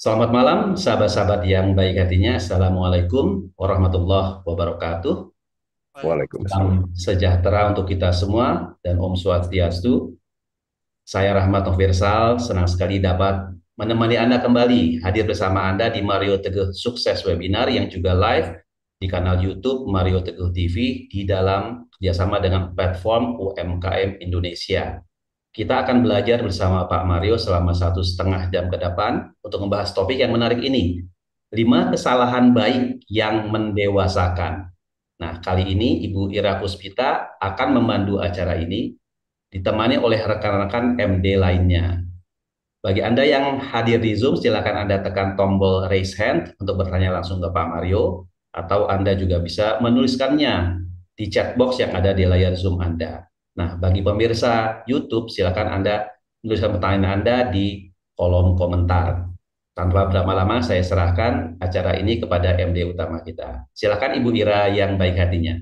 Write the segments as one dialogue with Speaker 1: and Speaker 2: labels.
Speaker 1: Selamat malam, sahabat-sahabat yang baik hatinya. Assalamualaikum warahmatullahi wabarakatuh. Waalaikumsalam. sejahtera untuk kita semua dan Om Swastiastu. Saya Rahmat Versal, senang sekali dapat menemani Anda kembali, hadir bersama Anda di Mario Teguh Sukses Webinar yang juga live di kanal YouTube Mario Teguh TV di dalam kerjasama dengan platform UMKM Indonesia. Kita akan belajar bersama Pak Mario selama satu setengah jam ke depan untuk membahas topik yang menarik ini. Lima kesalahan baik yang mendewasakan. Nah, kali ini Ibu Ira Puspita akan memandu acara ini ditemani oleh rekan-rekan MD lainnya. Bagi Anda yang hadir di Zoom, silakan Anda tekan tombol raise hand untuk bertanya langsung ke Pak Mario, atau Anda juga bisa menuliskannya di chat box yang ada di layar Zoom Anda. Nah, bagi pemirsa YouTube, silakan Anda tuliskan pertanyaan Anda di kolom komentar. Tanpa berlama-lama, saya serahkan acara ini kepada MD utama kita. Silakan Ibu Ira yang baik hatinya.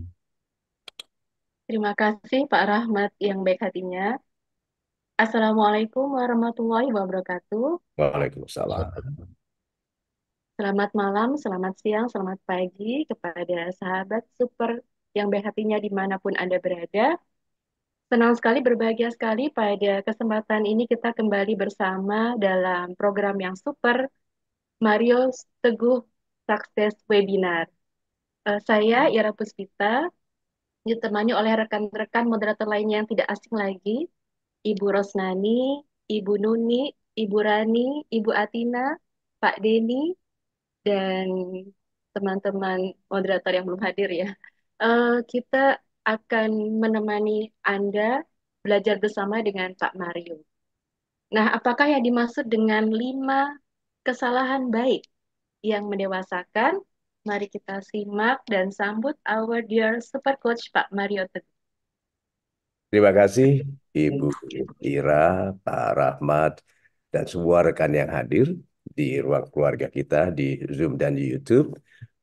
Speaker 2: Terima kasih Pak Rahmat yang baik hatinya. Assalamualaikum warahmatullahi wabarakatuh.
Speaker 3: Waalaikumsalam.
Speaker 2: Selamat malam, selamat siang, selamat pagi kepada sahabat super yang baik hatinya dimanapun Anda berada. Senang sekali, berbahagia sekali pada kesempatan ini kita kembali bersama dalam program yang super Mario Teguh Sukses Webinar. Uh, saya Ira Puspita, ditemani oleh rekan-rekan moderator lainnya yang tidak asing lagi, Ibu Rosnani, Ibu Nuni, Ibu Rani, Ibu Atina, Pak Denny, dan teman-teman moderator yang belum hadir ya. Uh, kita akan menemani Anda belajar bersama dengan Pak Mario. Nah, apakah yang dimaksud dengan lima kesalahan baik yang mendewasakan? Mari kita simak dan sambut our dear super coach Pak Mario Teguh.
Speaker 3: Terima kasih Ibu Ira, Pak Rahmat, dan semua rekan yang hadir di ruang keluarga kita di Zoom dan di YouTube.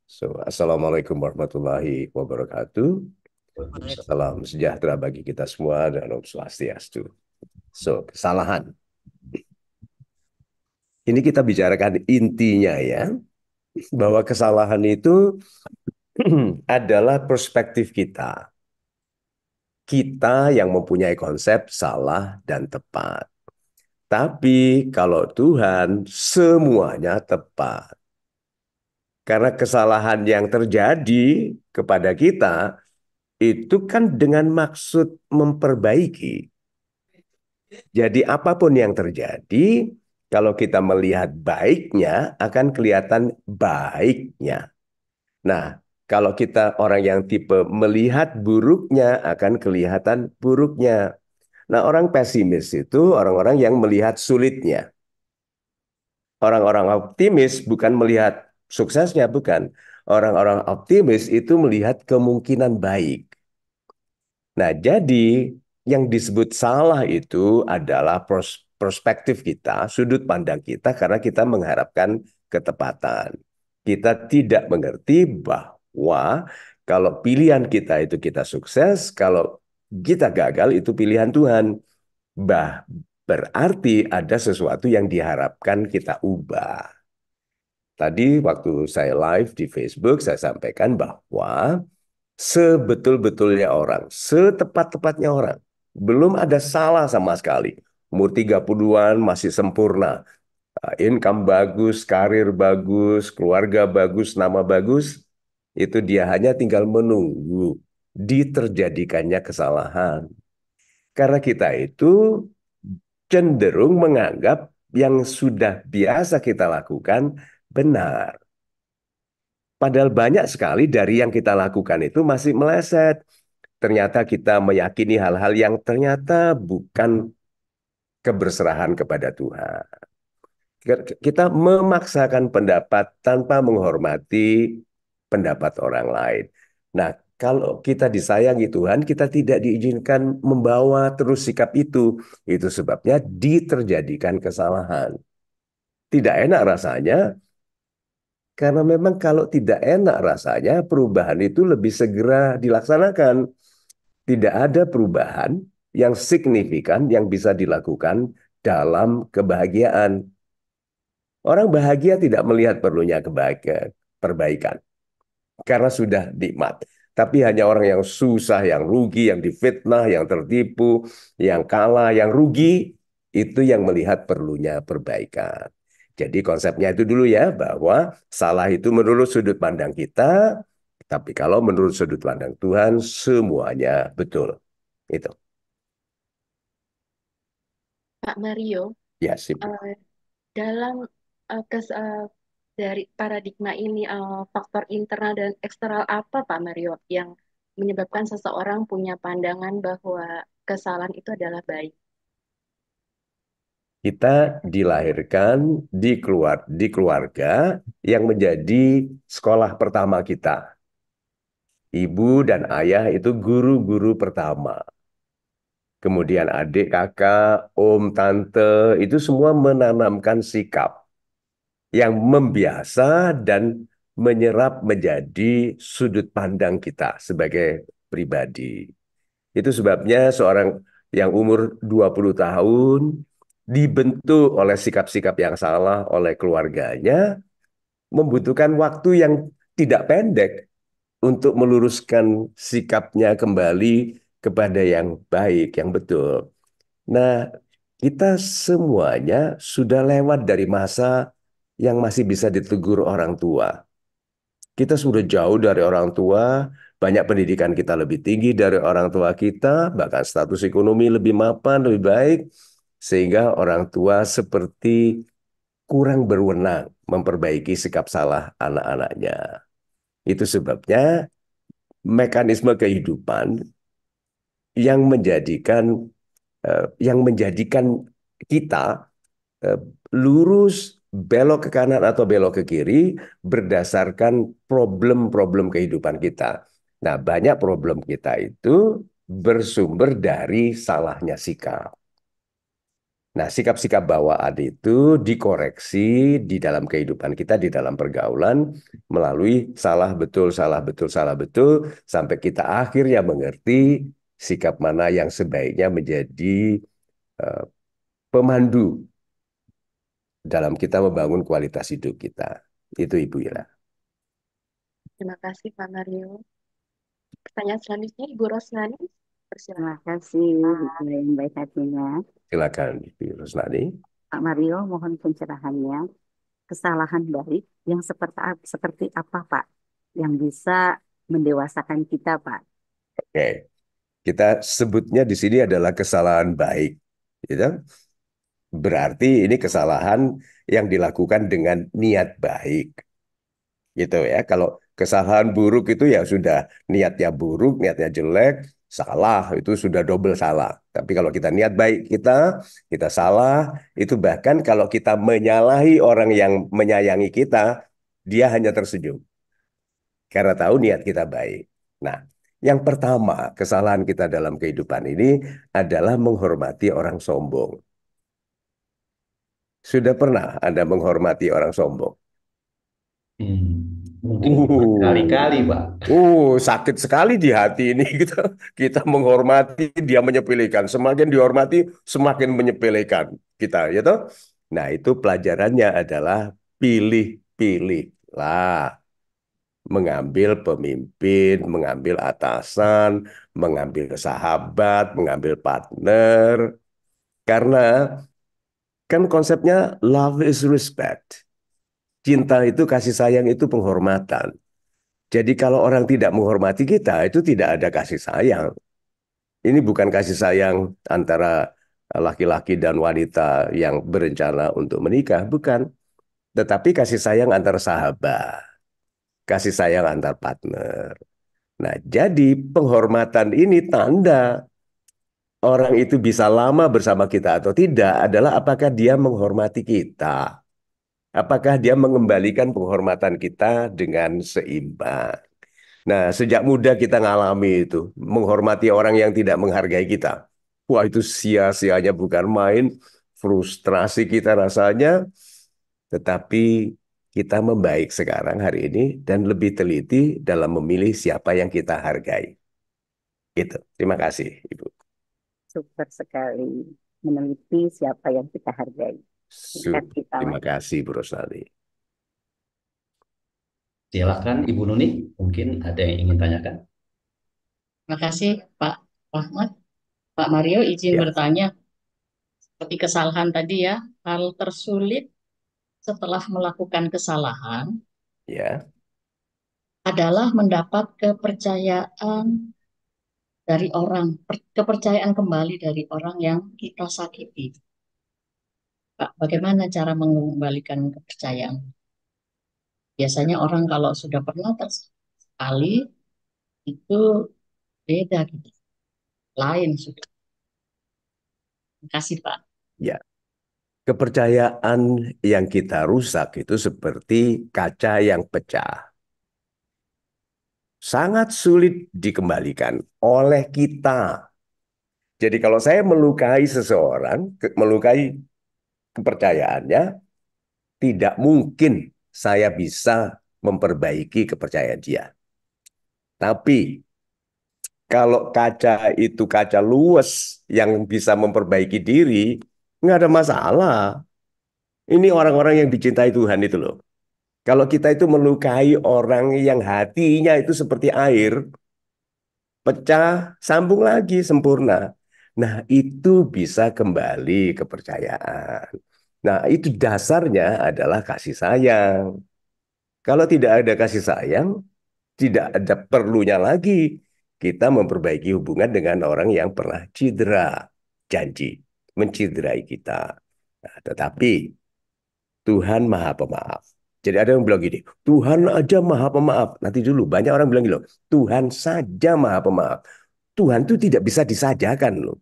Speaker 3: So, Assalamualaikum warahmatullahi wabarakatuh. Salam sejahtera bagi kita semua dan Om Swastiastu. So, kesalahan. Ini kita bicarakan intinya ya, bahwa kesalahan itu adalah perspektif kita. Kita yang mempunyai konsep salah dan tepat. Tapi kalau Tuhan semuanya tepat. Karena kesalahan yang terjadi kepada kita itu kan dengan maksud memperbaiki. Jadi apapun yang terjadi, kalau kita melihat baiknya akan kelihatan baiknya. Nah, kalau kita orang yang tipe melihat buruknya akan kelihatan buruknya. Nah, orang pesimis itu orang-orang yang melihat sulitnya. Orang-orang optimis bukan melihat suksesnya, bukan, orang-orang optimis itu melihat kemungkinan baik. Nah, jadi yang disebut salah itu adalah pros perspektif kita, sudut pandang kita karena kita mengharapkan ketepatan. Kita tidak mengerti bahwa kalau pilihan kita itu kita sukses, kalau kita gagal itu pilihan Tuhan. Bah, berarti ada sesuatu yang diharapkan kita ubah. Tadi waktu saya live di Facebook saya sampaikan bahwa sebetul-betulnya orang, setepat-tepatnya orang. Belum ada salah sama sekali. Umur 30-an masih sempurna. Uh, income bagus, karir bagus, keluarga bagus, nama bagus. Itu dia hanya tinggal menunggu diterjadikannya kesalahan. Karena kita itu cenderung menganggap yang sudah biasa kita lakukan benar. Padahal banyak sekali dari yang kita lakukan itu masih meleset. Ternyata kita meyakini hal-hal yang ternyata bukan keberserahan kepada Tuhan. Kita memaksakan pendapat tanpa menghormati pendapat orang lain. Nah, kalau kita disayangi Tuhan, kita tidak diizinkan membawa terus sikap itu. Itu sebabnya diterjadikan kesalahan. Tidak enak rasanya karena memang kalau tidak enak rasanya perubahan itu lebih segera dilaksanakan. Tidak ada perubahan yang signifikan yang bisa dilakukan dalam kebahagiaan. Orang bahagia tidak melihat perlunya kebahagiaan, perbaikan. Karena sudah nikmat. Tapi hanya orang yang susah, yang rugi, yang difitnah, yang tertipu, yang kalah, yang rugi, itu yang melihat perlunya perbaikan. Jadi konsepnya itu dulu ya bahwa salah itu menurut sudut pandang kita, tapi kalau menurut sudut pandang Tuhan semuanya betul. Itu. Pak Mario. Ya, Uh,
Speaker 2: dalam uh, kes, uh, dari paradigma ini uh, faktor internal dan eksternal apa Pak Mario yang menyebabkan seseorang punya pandangan bahwa kesalahan itu adalah baik?
Speaker 3: kita dilahirkan di keluar di keluarga yang menjadi sekolah pertama kita. Ibu dan ayah itu guru-guru pertama. Kemudian adik, kakak, om, tante itu semua menanamkan sikap yang membiasa dan menyerap menjadi sudut pandang kita sebagai pribadi. Itu sebabnya seorang yang umur 20 tahun dibentuk oleh sikap-sikap yang salah oleh keluarganya membutuhkan waktu yang tidak pendek untuk meluruskan sikapnya kembali kepada yang baik, yang betul. Nah, kita semuanya sudah lewat dari masa yang masih bisa ditegur orang tua. Kita sudah jauh dari orang tua, banyak pendidikan kita lebih tinggi dari orang tua kita, bahkan status ekonomi lebih mapan, lebih baik sehingga orang tua seperti kurang berwenang memperbaiki sikap salah anak-anaknya. Itu sebabnya mekanisme kehidupan yang menjadikan eh, yang menjadikan kita eh, lurus belok ke kanan atau belok ke kiri berdasarkan problem-problem kehidupan kita. Nah, banyak problem kita itu bersumber dari salahnya sikap. Nah, sikap-sikap bawaan itu dikoreksi di dalam kehidupan kita, di dalam pergaulan, melalui salah betul, salah betul, salah betul, sampai kita akhirnya mengerti sikap mana yang sebaiknya menjadi uh, pemandu dalam kita membangun kualitas hidup kita. Itu Ibu Ira.
Speaker 2: Terima kasih Pak Mario. Pertanyaan selanjutnya Ibu Rosnani, Terima
Speaker 4: kasih Ibu yang baik hatinya.
Speaker 3: Silakan Virus Nadi.
Speaker 4: Pak Mario, mohon pencerahannya. Kesalahan baik yang seperti seperti apa Pak? Yang bisa mendewasakan kita Pak?
Speaker 3: Oke, okay. kita sebutnya di sini adalah kesalahan baik, gitu. Berarti ini kesalahan yang dilakukan dengan niat baik, gitu ya. Kalau kesalahan buruk itu ya sudah niatnya buruk, niatnya jelek, salah itu sudah double salah. Tapi kalau kita niat baik kita, kita salah, itu bahkan kalau kita menyalahi orang yang menyayangi kita, dia hanya tersenyum. Karena tahu niat kita baik. Nah, yang pertama, kesalahan kita dalam kehidupan ini adalah menghormati orang sombong. Sudah pernah Anda menghormati orang sombong? Hmm. Uh, Kali-kali, Pak. Uh, sakit sekali di hati ini kita kita menghormati dia menyepelekan. Semakin dihormati, semakin menyepelekan kita, ya toh? Nah, itu pelajarannya adalah pilih pilih lah, mengambil pemimpin, mengambil atasan, mengambil sahabat, mengambil partner. Karena kan konsepnya love is respect Cinta itu kasih sayang itu penghormatan. Jadi kalau orang tidak menghormati kita itu tidak ada kasih sayang. Ini bukan kasih sayang antara laki-laki dan wanita yang berencana untuk menikah, bukan. Tetapi kasih sayang antar sahabat, kasih sayang antar partner. Nah, jadi penghormatan ini tanda orang itu bisa lama bersama kita atau tidak adalah apakah dia menghormati kita apakah dia mengembalikan penghormatan kita dengan seimbang. Nah, sejak muda kita ngalami itu, menghormati orang yang tidak menghargai kita. Wah, itu sia-sianya bukan main, frustrasi kita rasanya, tetapi kita membaik sekarang hari ini dan lebih teliti dalam memilih siapa yang kita hargai. Itu. Terima kasih, Ibu.
Speaker 4: Super sekali meneliti siapa yang kita hargai.
Speaker 3: Terima kasih Bu Rosali.
Speaker 1: Silakan Ibu Nuni, mungkin ada yang ingin tanyakan.
Speaker 4: Terima kasih Pak Rahmat. Pak Mario izin ya. bertanya. Seperti kesalahan tadi ya, hal tersulit setelah melakukan kesalahan ya. adalah mendapat kepercayaan dari orang, kepercayaan kembali dari orang yang kita sakiti. Pak, bagaimana cara mengembalikan kepercayaan? Biasanya orang kalau sudah pernah tersekali itu beda gitu. Lain sudah. Terima kasih, Pak.
Speaker 3: Ya. Kepercayaan yang kita rusak itu seperti kaca yang pecah. Sangat sulit dikembalikan oleh kita. Jadi kalau saya melukai seseorang, melukai kepercayaannya, tidak mungkin saya bisa memperbaiki kepercayaan dia. Tapi kalau kaca itu kaca luas yang bisa memperbaiki diri, nggak ada masalah. Ini orang-orang yang dicintai Tuhan itu loh. Kalau kita itu melukai orang yang hatinya itu seperti air, pecah, sambung lagi sempurna. Nah, itu bisa kembali kepercayaan. Nah, itu dasarnya adalah kasih sayang. Kalau tidak ada kasih sayang, tidak ada perlunya lagi kita memperbaiki hubungan dengan orang yang pernah cedera, janji menciderai kita. Nah, tetapi Tuhan Maha Pemaaf. Jadi ada yang bilang gini, Tuhan aja maha pemaaf. Nanti dulu, banyak orang bilang gini Tuhan saja maha pemaaf. Tuhan itu tidak bisa disajakan loh.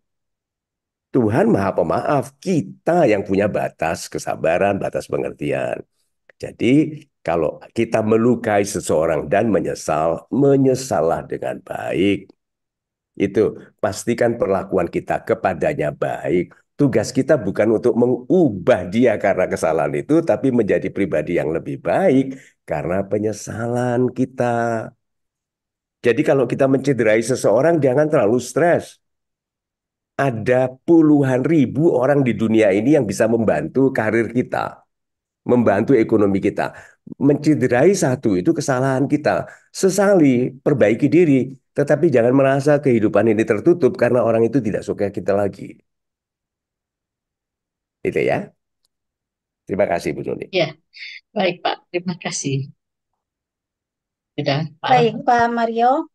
Speaker 3: Tuhan Maha Pemaaf, kita yang punya batas kesabaran, batas pengertian. Jadi kalau kita melukai seseorang dan menyesal, menyesallah dengan baik. Itu pastikan perlakuan kita kepadanya baik. Tugas kita bukan untuk mengubah dia karena kesalahan itu, tapi menjadi pribadi yang lebih baik karena penyesalan kita. Jadi kalau kita mencederai seseorang jangan terlalu stres ada puluhan ribu orang di dunia ini yang bisa membantu karir kita, membantu ekonomi kita. Menciderai satu itu kesalahan kita. Sesali, perbaiki diri, tetapi jangan merasa kehidupan ini tertutup karena orang itu tidak suka kita lagi. Itu ya. Terima kasih Bu Joni.
Speaker 5: Ya, baik Pak. Terima kasih. Sudah. Baik Pak Mario.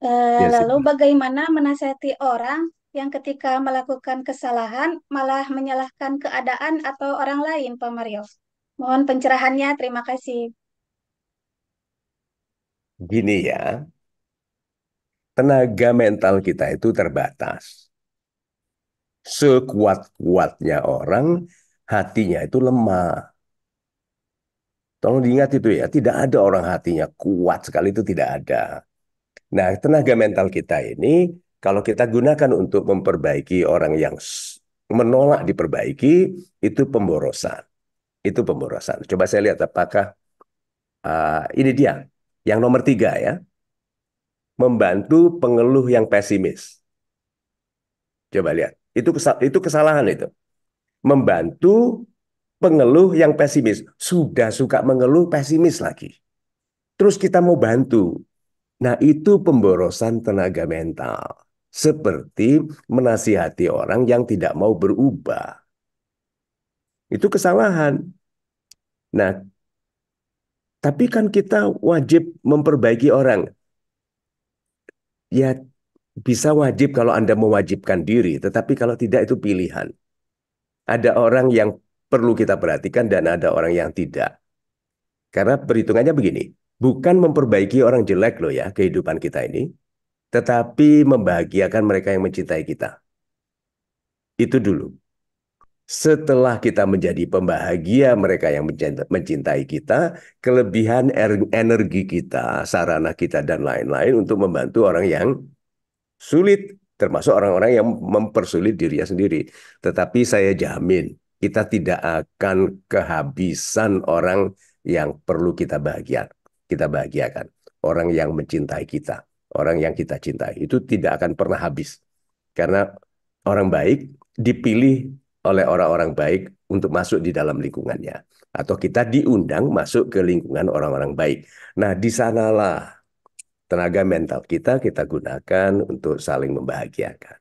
Speaker 5: Uh, ya, lalu bagaimana menasihati orang yang ketika melakukan kesalahan malah menyalahkan keadaan atau orang lain, Pak Mario? Mohon pencerahannya, terima kasih.
Speaker 3: Gini ya, tenaga mental kita itu terbatas. Sekuat-kuatnya orang, hatinya itu lemah. Tolong diingat itu ya, tidak ada orang hatinya kuat sekali itu tidak ada. Nah, tenaga mental kita ini kalau kita gunakan untuk memperbaiki orang yang menolak diperbaiki, itu pemborosan. Itu pemborosan. Coba saya lihat apakah uh, ini dia yang nomor tiga ya, membantu pengeluh yang pesimis. Coba lihat, itu kesal itu kesalahan itu. Membantu pengeluh yang pesimis. Sudah suka mengeluh, pesimis lagi. Terus kita mau bantu. Nah, itu pemborosan tenaga mental seperti menasihati orang yang tidak mau berubah. Itu kesalahan. Nah, tapi kan kita wajib memperbaiki orang. Ya, bisa wajib kalau Anda mewajibkan diri, tetapi kalau tidak itu pilihan. Ada orang yang perlu kita perhatikan dan ada orang yang tidak. Karena perhitungannya begini, bukan memperbaiki orang jelek loh ya kehidupan kita ini, tetapi membahagiakan mereka yang mencintai kita. Itu dulu. Setelah kita menjadi pembahagia mereka yang mencintai kita, kelebihan er-, energi kita, sarana kita, dan lain-lain untuk membantu orang yang sulit, termasuk orang-orang yang mempersulit dirinya sendiri. Tetapi saya jamin, kita tidak akan kehabisan orang yang perlu kita bahagiakan. Kita bahagiakan orang yang mencintai kita orang yang kita cintai. Itu tidak akan pernah habis. Karena orang baik dipilih oleh orang-orang baik untuk masuk di dalam lingkungannya. Atau kita diundang masuk ke lingkungan orang-orang baik. Nah, di sanalah tenaga mental kita kita gunakan untuk saling membahagiakan.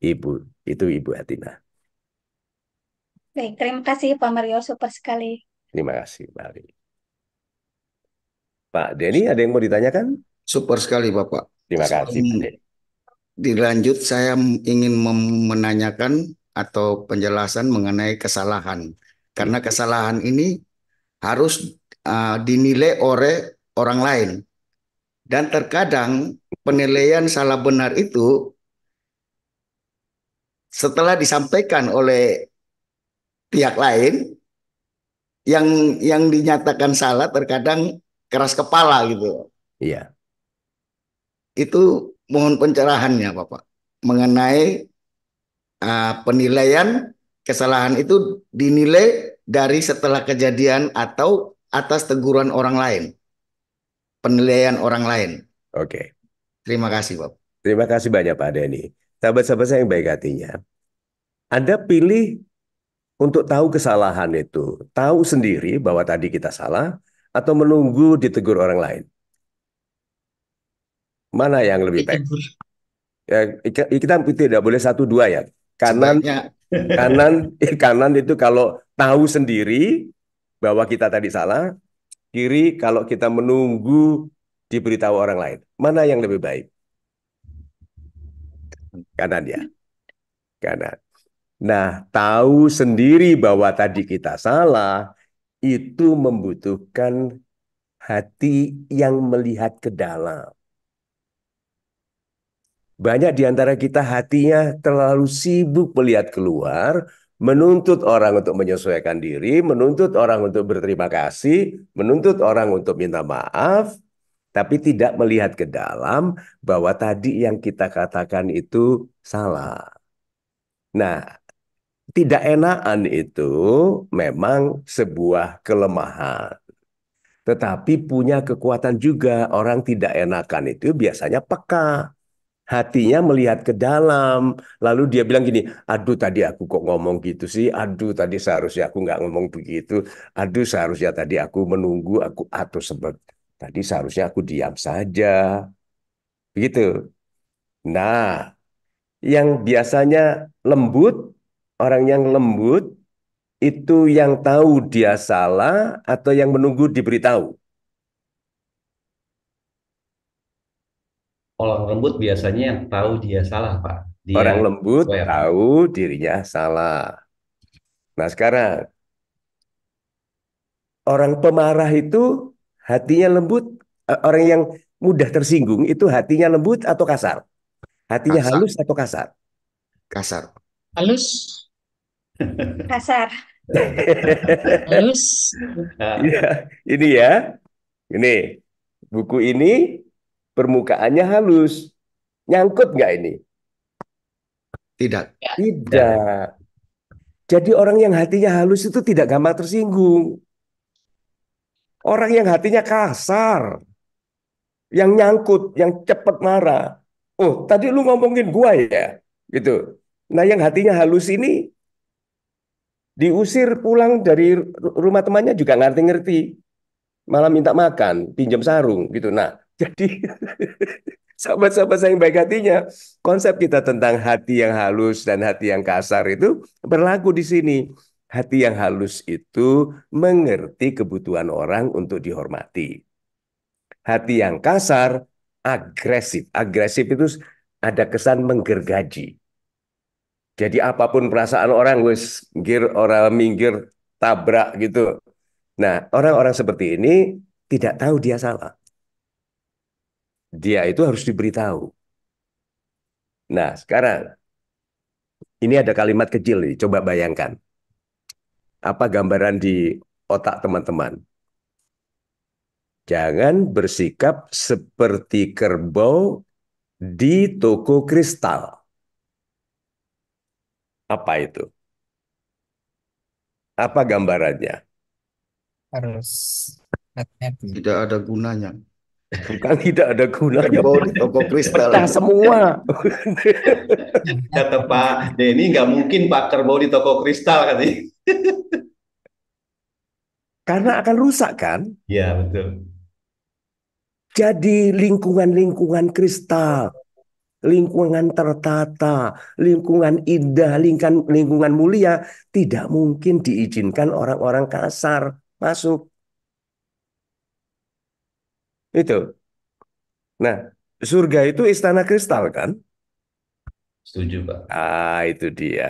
Speaker 3: Ibu, itu Ibu Atina.
Speaker 5: Baik, terima kasih Pak Mario, super sekali.
Speaker 3: Terima kasih, Mari.
Speaker 6: Pak Denny, ada yang mau ditanyakan? Super sekali Bapak. Terima kasih. dilanjut saya ingin menanyakan atau penjelasan mengenai kesalahan. Karena kesalahan ini harus uh, dinilai oleh orang lain. Dan terkadang penilaian salah benar itu setelah disampaikan oleh pihak lain yang yang dinyatakan salah terkadang keras kepala gitu. Iya itu mohon pencerahannya Bapak mengenai uh, penilaian kesalahan itu dinilai dari setelah kejadian atau atas teguran orang lain. Penilaian orang lain. Oke. Terima kasih, Bapak. Terima kasih banyak
Speaker 3: Pak Denny. Sahabat-sahabat saya yang baik hatinya. Anda pilih untuk tahu kesalahan itu, tahu sendiri bahwa tadi kita salah atau menunggu ditegur orang lain. Mana yang lebih baik? Ya, kita tidak boleh satu dua ya. Kanan
Speaker 4: kanan
Speaker 3: kanan itu kalau tahu sendiri bahwa kita tadi salah, kiri kalau kita menunggu diberitahu orang lain. Mana yang lebih baik? Kanan ya. Kanan. Nah, tahu sendiri bahwa tadi kita salah itu membutuhkan hati yang melihat ke dalam. Banyak di antara kita hatinya terlalu sibuk melihat keluar, menuntut orang untuk menyesuaikan diri, menuntut orang untuk berterima kasih, menuntut orang untuk minta maaf, tapi tidak melihat ke dalam bahwa tadi yang kita katakan itu salah. Nah, tidak enakan itu memang sebuah kelemahan. Tetapi punya kekuatan juga orang tidak enakan itu biasanya peka hatinya melihat ke dalam. Lalu dia bilang gini, aduh tadi aku kok ngomong gitu sih, aduh tadi seharusnya aku nggak ngomong begitu, aduh seharusnya tadi aku menunggu, aku atau sebab tadi seharusnya aku diam saja. Begitu. Nah, yang biasanya lembut, orang yang lembut itu yang tahu dia salah atau yang menunggu diberitahu.
Speaker 1: orang lembut biasanya yang tahu dia
Speaker 3: salah, Pak. Dia orang lembut swear. tahu dirinya salah. Nah, sekarang orang pemarah itu hatinya lembut, e, orang yang mudah tersinggung itu hatinya lembut atau kasar? Hatinya
Speaker 6: kasar. halus atau kasar? Kasar.
Speaker 3: Halus. Kasar. halus. Ya, ini ya. Ini buku ini permukaannya halus. Nyangkut nggak ini? Tidak. Ya. Tidak. Jadi orang yang hatinya halus itu tidak gampang tersinggung. Orang yang hatinya kasar, yang nyangkut, yang cepat marah. Oh, tadi lu ngomongin gua ya, gitu. Nah, yang hatinya halus ini diusir pulang dari rumah temannya juga ngerti-ngerti. Malah minta makan, pinjam sarung gitu. Nah, jadi sahabat-sahabat saya yang baik hatinya, konsep kita tentang hati yang halus dan hati yang kasar itu berlaku di sini. Hati yang halus itu mengerti kebutuhan orang untuk dihormati. Hati yang kasar agresif. Agresif itu ada kesan menggergaji. Jadi apapun perasaan orang wis gir orang minggir tabrak gitu. Nah, orang-orang seperti ini tidak tahu dia salah dia itu harus diberitahu. Nah, sekarang ini ada kalimat kecil nih, coba bayangkan. Apa gambaran di otak teman-teman? Jangan bersikap seperti kerbau di toko kristal. Apa itu? Apa gambarannya?
Speaker 4: Harus hati-hati.
Speaker 3: Tidak ada gunanya kan tidak ada gunanya di toko kristal pecah semua
Speaker 1: kata Pak Denny nggak mungkin Pak Kerbau di toko kristal kan?
Speaker 3: karena akan rusak kan
Speaker 1: ya betul
Speaker 3: jadi lingkungan-lingkungan kristal lingkungan tertata, lingkungan indah, lingkungan mulia tidak mungkin diizinkan orang-orang kasar masuk. Itu. Nah, surga itu istana kristal kan? Setuju, Pak. Ah, itu dia.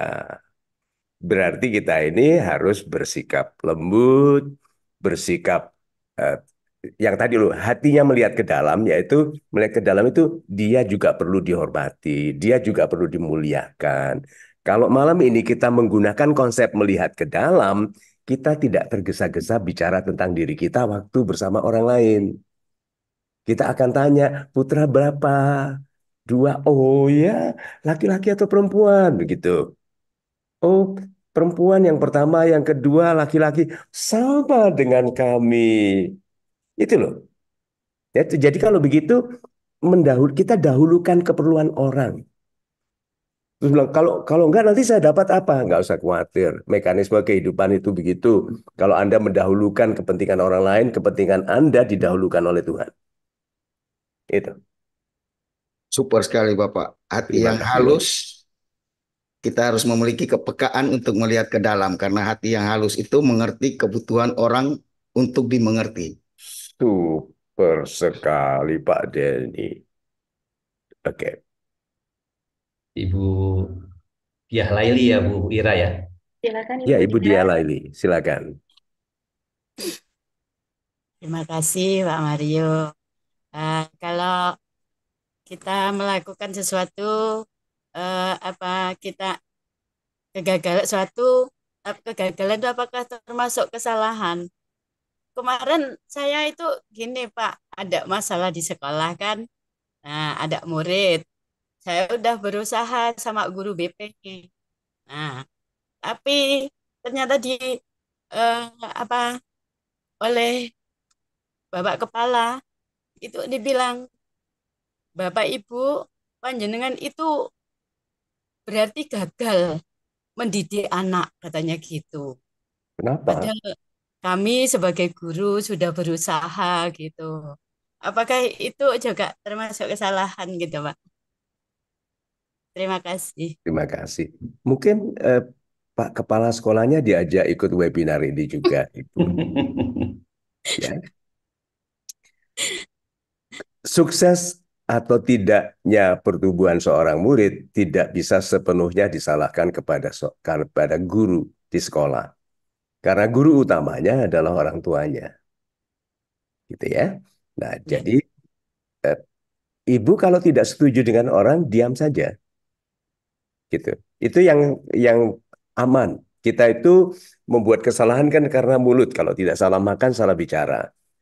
Speaker 3: Berarti kita ini harus bersikap lembut, bersikap eh, yang tadi loh, hatinya melihat ke dalam, yaitu melihat ke dalam itu dia juga perlu dihormati, dia juga perlu dimuliakan. Kalau malam ini kita menggunakan konsep melihat ke dalam, kita tidak tergesa-gesa bicara tentang diri kita waktu bersama orang lain. Kita akan tanya, putra berapa? Dua, oh ya, laki-laki atau perempuan? Begitu. Oh, perempuan yang pertama, yang kedua, laki-laki. Sama dengan kami. Itu loh. Ya, jadi kalau begitu, mendahul kita dahulukan keperluan orang. Terus bilang kalau kalau enggak nanti saya dapat apa? Enggak usah khawatir. Mekanisme kehidupan itu begitu. Kalau Anda mendahulukan kepentingan orang lain, kepentingan Anda didahulukan
Speaker 6: oleh Tuhan. Itu. Super sekali Bapak. Hati Terima yang kasih. halus kita harus memiliki kepekaan untuk melihat ke dalam karena hati yang halus itu mengerti kebutuhan orang untuk dimengerti. Super
Speaker 3: sekali Pak Denny. Oke. Okay. Ibu Diah Laili ya Bu Ira ya.
Speaker 2: Silakan Ibu. Ya Ibu Diah
Speaker 3: Laili, silakan.
Speaker 1: Terima kasih Pak
Speaker 4: Mario. Uh, kalau kita melakukan sesuatu eh, apa kita kegagalan suatu kegagalan itu apakah termasuk kesalahan? Kemarin saya itu gini Pak, ada masalah di sekolah kan. Nah, ada murid. Saya udah berusaha sama guru BP. Nah, tapi ternyata di eh, apa oleh Bapak kepala itu dibilang Bapak Ibu panjenengan itu berarti gagal mendidik anak katanya gitu.
Speaker 3: Kenapa? Padahal
Speaker 4: kami sebagai guru sudah berusaha gitu. Apakah itu juga termasuk kesalahan gitu, Pak? Terima kasih.
Speaker 3: Terima kasih. Mungkin eh, Pak kepala sekolahnya diajak ikut webinar ini juga, Ibu. ya sukses atau tidaknya pertumbuhan seorang murid tidak bisa sepenuhnya disalahkan kepada so kepada guru di sekolah. Karena guru utamanya adalah orang tuanya. Gitu ya. Nah, ya. jadi eh, ibu kalau tidak setuju dengan orang diam saja. Gitu. Itu yang yang aman. Kita itu membuat kesalahan kan karena mulut kalau tidak salah makan salah bicara.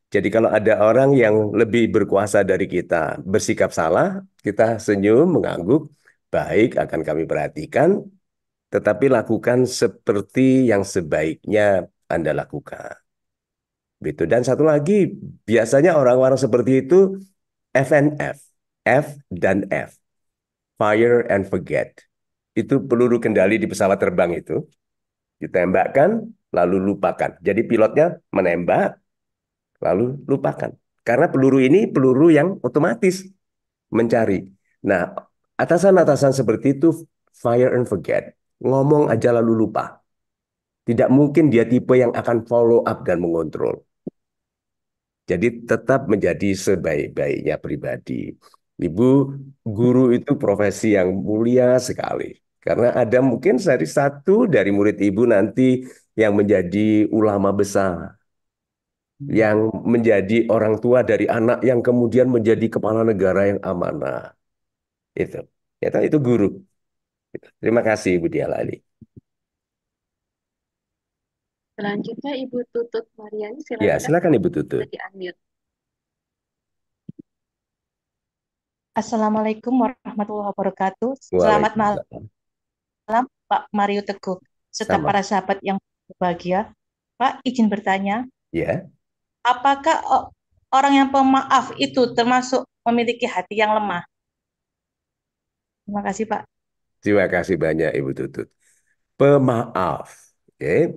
Speaker 3: Jadi kalau ada orang yang lebih berkuasa dari kita bersikap salah, kita senyum, mengangguk, baik akan kami perhatikan, tetapi lakukan seperti yang sebaiknya Anda lakukan. Begitu. Dan satu lagi, biasanya orang-orang seperti itu FNF, F dan F. Fire and forget. Itu peluru kendali di pesawat terbang itu. Ditembakkan, lalu lupakan. Jadi pilotnya menembak, lalu lupakan. Karena peluru ini peluru yang otomatis mencari. Nah, atasan-atasan seperti itu fire and forget. Ngomong aja lalu lupa. Tidak mungkin dia tipe yang akan follow up dan mengontrol. Jadi tetap menjadi sebaik-baiknya pribadi. Ibu guru itu profesi yang mulia sekali. Karena ada mungkin dari satu dari murid ibu nanti yang menjadi ulama besar yang menjadi orang tua dari anak yang kemudian menjadi kepala negara yang amanah. Itu. Ya, itu guru. Terima kasih Ibu Dialali.
Speaker 2: Selanjutnya Ibu Tutut Mariani silakan. Ya, silakan Ibu Tutut. Assalamualaikum warahmatullahi
Speaker 7: wabarakatuh.
Speaker 4: Selamat
Speaker 2: malam.
Speaker 7: Pak Mario Teguh serta para sahabat yang berbahagia Pak, izin bertanya. Yeah apakah orang yang pemaaf itu termasuk memiliki hati yang lemah? Terima kasih,
Speaker 2: Pak.
Speaker 3: Terima kasih banyak, Ibu Tutut. Pemaaf. Okay.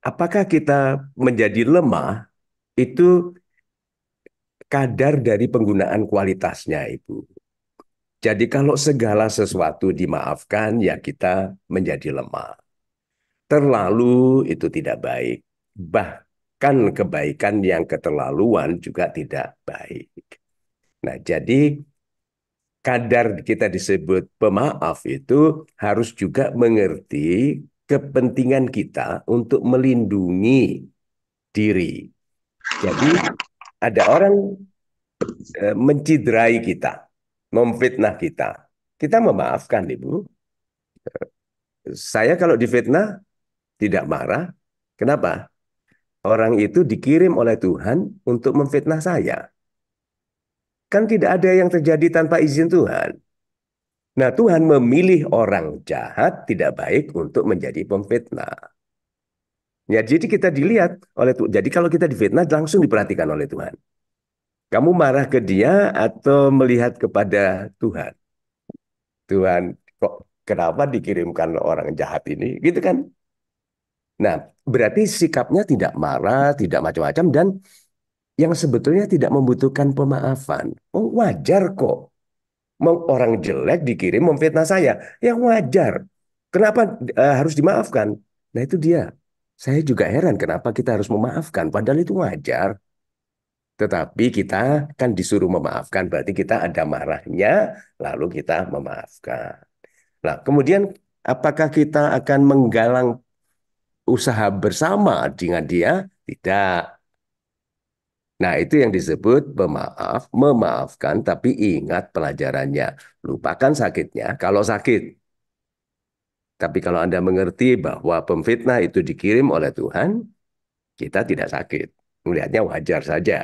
Speaker 3: Apakah kita menjadi lemah itu kadar dari penggunaan kualitasnya, Ibu. Jadi kalau segala sesuatu dimaafkan, ya kita menjadi lemah. Terlalu itu tidak baik. Bahkan kebaikan yang keterlaluan juga tidak baik. Nah, jadi kadar kita disebut pemaaf itu harus juga mengerti kepentingan kita untuk melindungi diri. Jadi ada orang e, mencidrai kita, memfitnah kita. Kita memaafkan, Ibu. E, saya kalau difitnah, tidak marah. Kenapa? Orang itu dikirim oleh Tuhan untuk memfitnah saya. Kan tidak ada yang terjadi tanpa izin Tuhan. Nah, Tuhan memilih orang jahat tidak baik untuk menjadi pemfitnah. Ya, jadi kita dilihat oleh Tuhan. Jadi kalau kita difitnah langsung diperhatikan oleh Tuhan. Kamu marah ke dia atau melihat kepada Tuhan? Tuhan, kok kenapa dikirimkan orang jahat ini? Gitu kan? Nah, berarti sikapnya tidak marah, tidak macam-macam, dan yang sebetulnya tidak membutuhkan pemaafan. Oh, wajar kok. orang jelek dikirim memfitnah saya. Ya wajar. Kenapa uh, harus dimaafkan? Nah itu dia. Saya juga heran kenapa kita harus memaafkan. Padahal itu wajar. Tetapi kita kan disuruh memaafkan. Berarti kita ada marahnya, lalu kita memaafkan. Nah kemudian apakah kita akan menggalang usaha bersama dengan dia? Tidak. Nah, itu yang disebut pemaaf, memaafkan, tapi ingat pelajarannya. Lupakan sakitnya kalau sakit. Tapi kalau Anda mengerti bahwa pemfitnah itu dikirim oleh Tuhan, kita tidak sakit. Melihatnya wajar saja.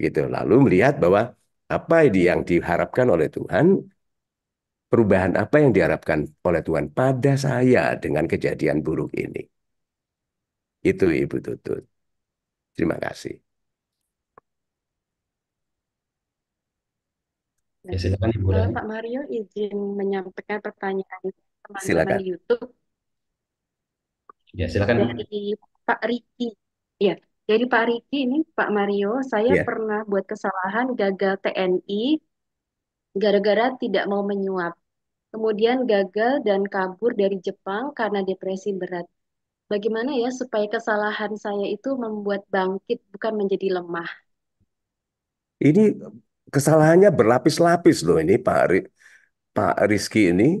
Speaker 3: Gitu. Lalu melihat bahwa apa yang diharapkan oleh Tuhan, perubahan apa yang diharapkan oleh Tuhan pada saya dengan kejadian buruk ini. Itu Ibu Tutut. Terima kasih. Nah, ya, silakan
Speaker 2: Ibu Kalau eh, Pak Mario izin menyampaikan pertanyaan teman-teman di YouTube.
Speaker 4: Ya, silakan.
Speaker 2: Dari Pak Riki. Ya, jadi Pak Riki ini Pak Mario, saya ya. pernah buat kesalahan gagal TNI gara-gara tidak mau menyuap. Kemudian gagal dan kabur dari Jepang karena depresi berat bagaimana ya supaya kesalahan saya itu membuat bangkit bukan menjadi lemah.
Speaker 3: Ini kesalahannya berlapis-lapis loh ini Pak Ari. Pak Rizky ini.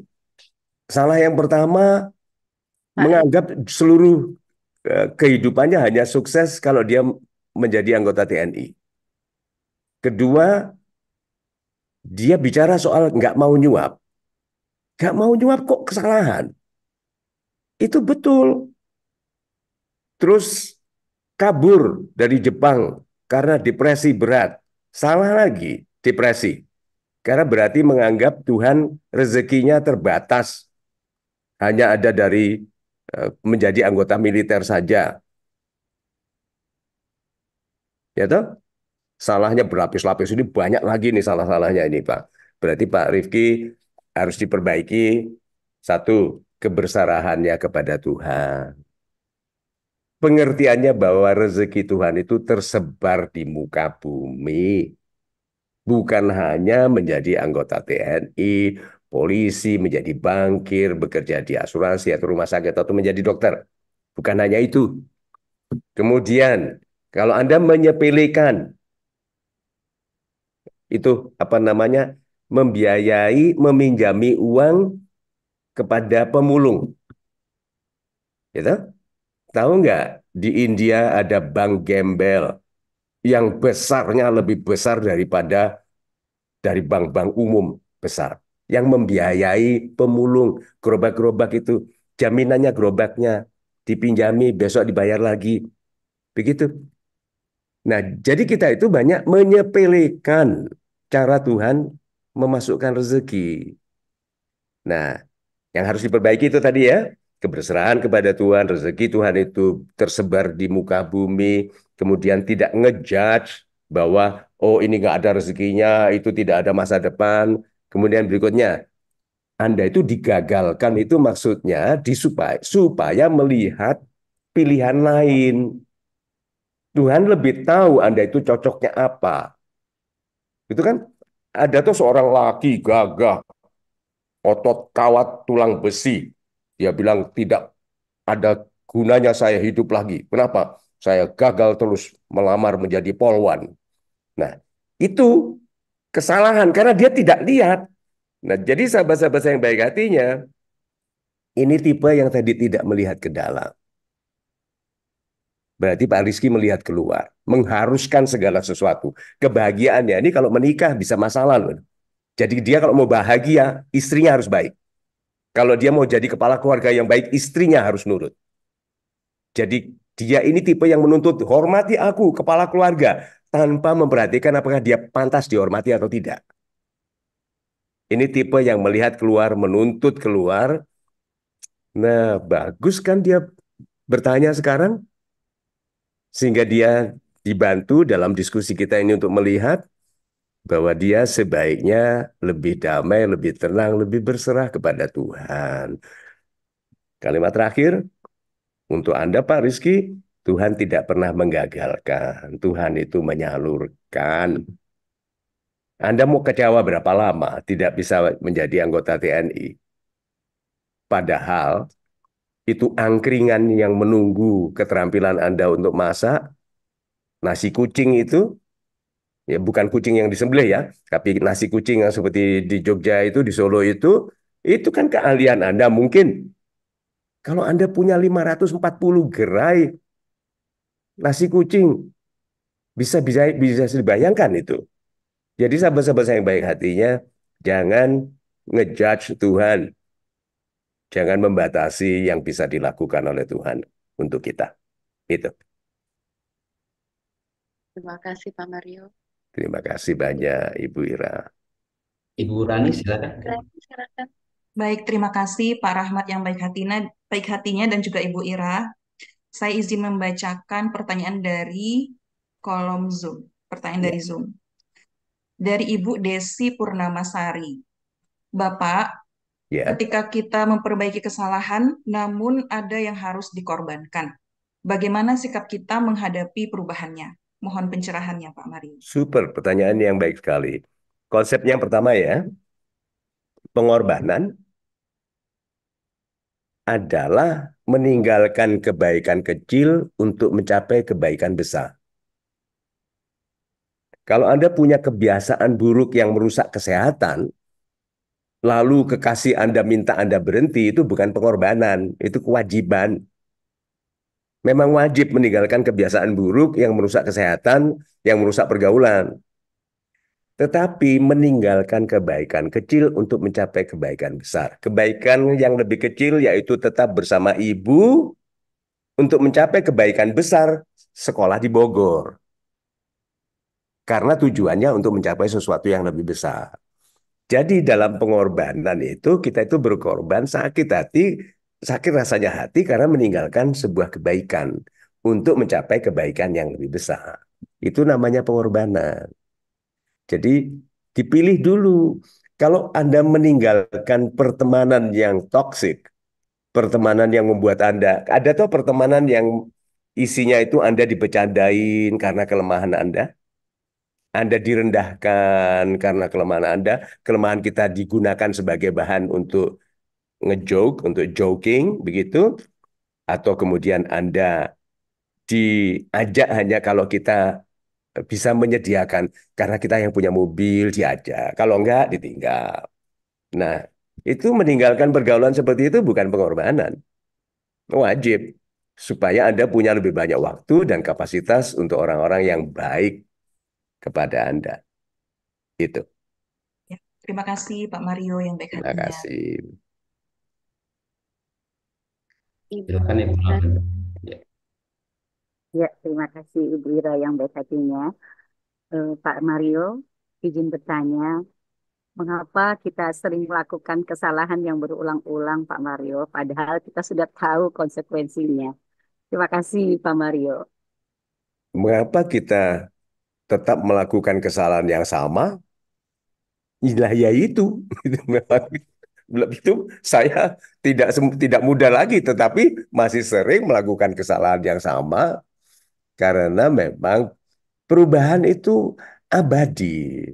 Speaker 3: Salah yang pertama Pak menganggap seluruh e, kehidupannya hanya sukses kalau dia menjadi anggota TNI. Kedua, dia bicara soal nggak mau nyuap. Nggak mau nyuap kok kesalahan. Itu betul terus kabur dari Jepang karena depresi berat. Salah lagi depresi. Karena berarti menganggap Tuhan rezekinya terbatas. Hanya ada dari eh, menjadi anggota militer saja. Ya toh? Salahnya berlapis-lapis ini banyak lagi nih salah-salahnya ini Pak. Berarti Pak Rifki harus diperbaiki satu kebersarahannya kepada Tuhan pengertiannya bahwa rezeki Tuhan itu tersebar di muka bumi. Bukan hanya menjadi anggota TNI, polisi, menjadi bankir, bekerja di asuransi atau rumah sakit atau menjadi dokter. Bukan hanya itu. Kemudian, kalau Anda menyepelekan itu apa namanya? membiayai, meminjami uang kepada pemulung. Gitu? Tahu nggak di India ada bank gembel yang besarnya lebih besar daripada dari bank-bank umum besar yang membiayai pemulung gerobak-gerobak itu jaminannya gerobaknya dipinjami besok dibayar lagi begitu nah jadi kita itu banyak menyepelekan cara Tuhan memasukkan rezeki nah yang harus diperbaiki itu tadi ya keberserahan kepada Tuhan, rezeki Tuhan itu tersebar di muka bumi, kemudian tidak ngejudge bahwa oh ini nggak ada rezekinya, itu tidak ada masa depan. Kemudian berikutnya, Anda itu digagalkan itu maksudnya disupaya supaya melihat pilihan lain. Tuhan lebih tahu Anda itu cocoknya apa. Itu kan ada tuh seorang laki gagah, otot kawat tulang besi, dia bilang tidak ada gunanya saya hidup lagi. Kenapa? Saya gagal terus melamar menjadi polwan. Nah, itu kesalahan karena dia tidak lihat. Nah, jadi sahabat-sahabat saya yang baik hatinya, ini tipe yang tadi tidak melihat ke dalam. Berarti Pak Rizky melihat keluar, mengharuskan segala sesuatu. Kebahagiaannya ini kalau menikah bisa masalah loh. Jadi dia kalau mau bahagia, istrinya harus baik. Kalau dia mau jadi kepala keluarga yang baik, istrinya harus nurut. Jadi dia ini tipe yang menuntut hormati aku kepala keluarga tanpa memperhatikan apakah dia pantas dihormati atau tidak. Ini tipe yang melihat keluar, menuntut keluar. Nah, bagus kan dia bertanya sekarang? Sehingga dia dibantu dalam diskusi kita ini untuk melihat bahwa dia sebaiknya lebih damai, lebih tenang, lebih berserah kepada Tuhan. Kalimat terakhir, untuk Anda Pak Rizky, Tuhan tidak pernah menggagalkan. Tuhan itu menyalurkan. Anda mau kecewa berapa lama tidak bisa menjadi anggota TNI? Padahal itu angkringan yang menunggu keterampilan Anda untuk masak, nasi kucing itu ya bukan kucing yang disembelih ya, tapi nasi kucing yang seperti di Jogja itu, di Solo itu, itu kan keahlian Anda mungkin. Kalau Anda punya 540 gerai nasi kucing, bisa bisa bisa dibayangkan itu. Jadi sahabat-sahabat saya yang baik hatinya, jangan ngejudge Tuhan. Jangan membatasi yang bisa dilakukan oleh Tuhan untuk kita. Itu.
Speaker 2: Terima kasih Pak Mario.
Speaker 3: Terima kasih banyak Ibu Ira. Ibu Rani silakan.
Speaker 7: Baik, terima kasih Pak Rahmat yang baik hatinya, baik hatinya dan juga Ibu Ira. Saya izin membacakan pertanyaan dari kolom Zoom, pertanyaan ya. dari Zoom. Dari Ibu Desi Purnamasari. Bapak, ya. ketika kita memperbaiki kesalahan namun ada yang harus dikorbankan. Bagaimana sikap kita menghadapi perubahannya? Mohon pencerahannya Pak Mari.
Speaker 3: Super, pertanyaan yang baik sekali. Konsepnya yang pertama ya, pengorbanan adalah meninggalkan kebaikan kecil untuk mencapai kebaikan besar. Kalau Anda punya kebiasaan buruk yang merusak kesehatan, lalu kekasih Anda minta Anda berhenti, itu bukan pengorbanan, itu kewajiban memang wajib meninggalkan kebiasaan buruk yang merusak kesehatan, yang merusak pergaulan. Tetapi meninggalkan kebaikan kecil untuk mencapai kebaikan besar. Kebaikan yang lebih kecil yaitu tetap bersama ibu untuk mencapai kebaikan besar sekolah di Bogor. Karena tujuannya untuk mencapai sesuatu yang lebih besar. Jadi dalam pengorbanan itu kita itu berkorban sakit hati sakit rasanya hati karena meninggalkan sebuah kebaikan untuk mencapai kebaikan yang lebih besar. Itu namanya pengorbanan. Jadi dipilih dulu. Kalau Anda meninggalkan pertemanan yang toksik, pertemanan yang membuat Anda, ada tuh pertemanan yang isinya itu Anda dipecandain karena kelemahan Anda, Anda direndahkan karena kelemahan Anda, kelemahan kita digunakan sebagai bahan untuk ngejoke untuk joking begitu atau kemudian Anda diajak hanya kalau kita bisa menyediakan karena kita yang punya mobil diajak kalau enggak ditinggal nah itu meninggalkan pergaulan seperti itu bukan pengorbanan wajib supaya Anda punya lebih banyak waktu dan kapasitas untuk orang-orang yang baik kepada Anda itu
Speaker 7: ya, terima kasih Pak Mario yang baik hati terima
Speaker 3: kasih
Speaker 4: Iya. Silakan Ibu Ya, terima kasih Ibu Ira yang baik hatinya. Eh, Pak Mario, izin bertanya, mengapa kita sering melakukan kesalahan yang berulang-ulang, Pak Mario, padahal kita sudah tahu konsekuensinya. Terima kasih, Pak Mario.
Speaker 3: Mengapa kita tetap melakukan kesalahan yang sama? Inilah ya itu. itu saya tidak tidak mudah lagi tetapi masih sering melakukan kesalahan yang sama karena memang perubahan itu abadi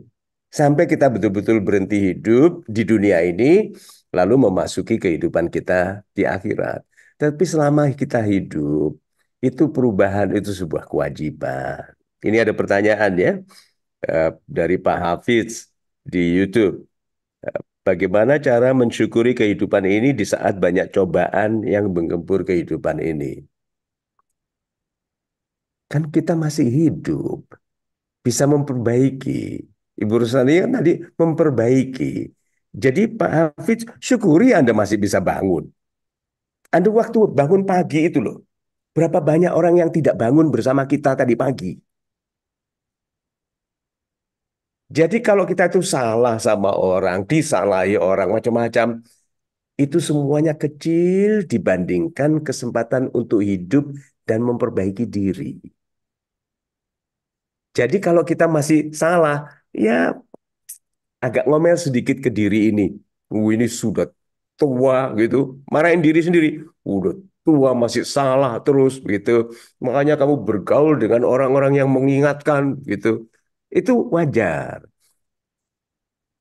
Speaker 3: sampai kita betul-betul berhenti hidup di dunia ini lalu memasuki kehidupan kita di akhirat. Tapi selama kita hidup itu perubahan itu sebuah kewajiban. Ini ada pertanyaan ya eh, dari Pak Hafiz di YouTube eh, Bagaimana cara mensyukuri kehidupan ini di saat banyak cobaan yang menggempur kehidupan ini? Kan kita masih hidup, bisa memperbaiki. Ibu Rusani kan tadi memperbaiki. Jadi Pak Hafiz, syukuri Anda masih bisa bangun. Anda waktu bangun pagi itu loh. Berapa banyak orang yang tidak bangun bersama kita tadi pagi? Jadi kalau kita itu salah sama orang, disalahi orang, macam-macam, itu semuanya kecil dibandingkan kesempatan untuk hidup dan memperbaiki diri. Jadi kalau kita masih salah, ya agak ngomel sedikit ke diri ini. Uh, ini sudah tua gitu, marahin diri sendiri. Udah tua masih salah terus gitu. Makanya kamu bergaul dengan orang-orang yang mengingatkan gitu. Itu wajar.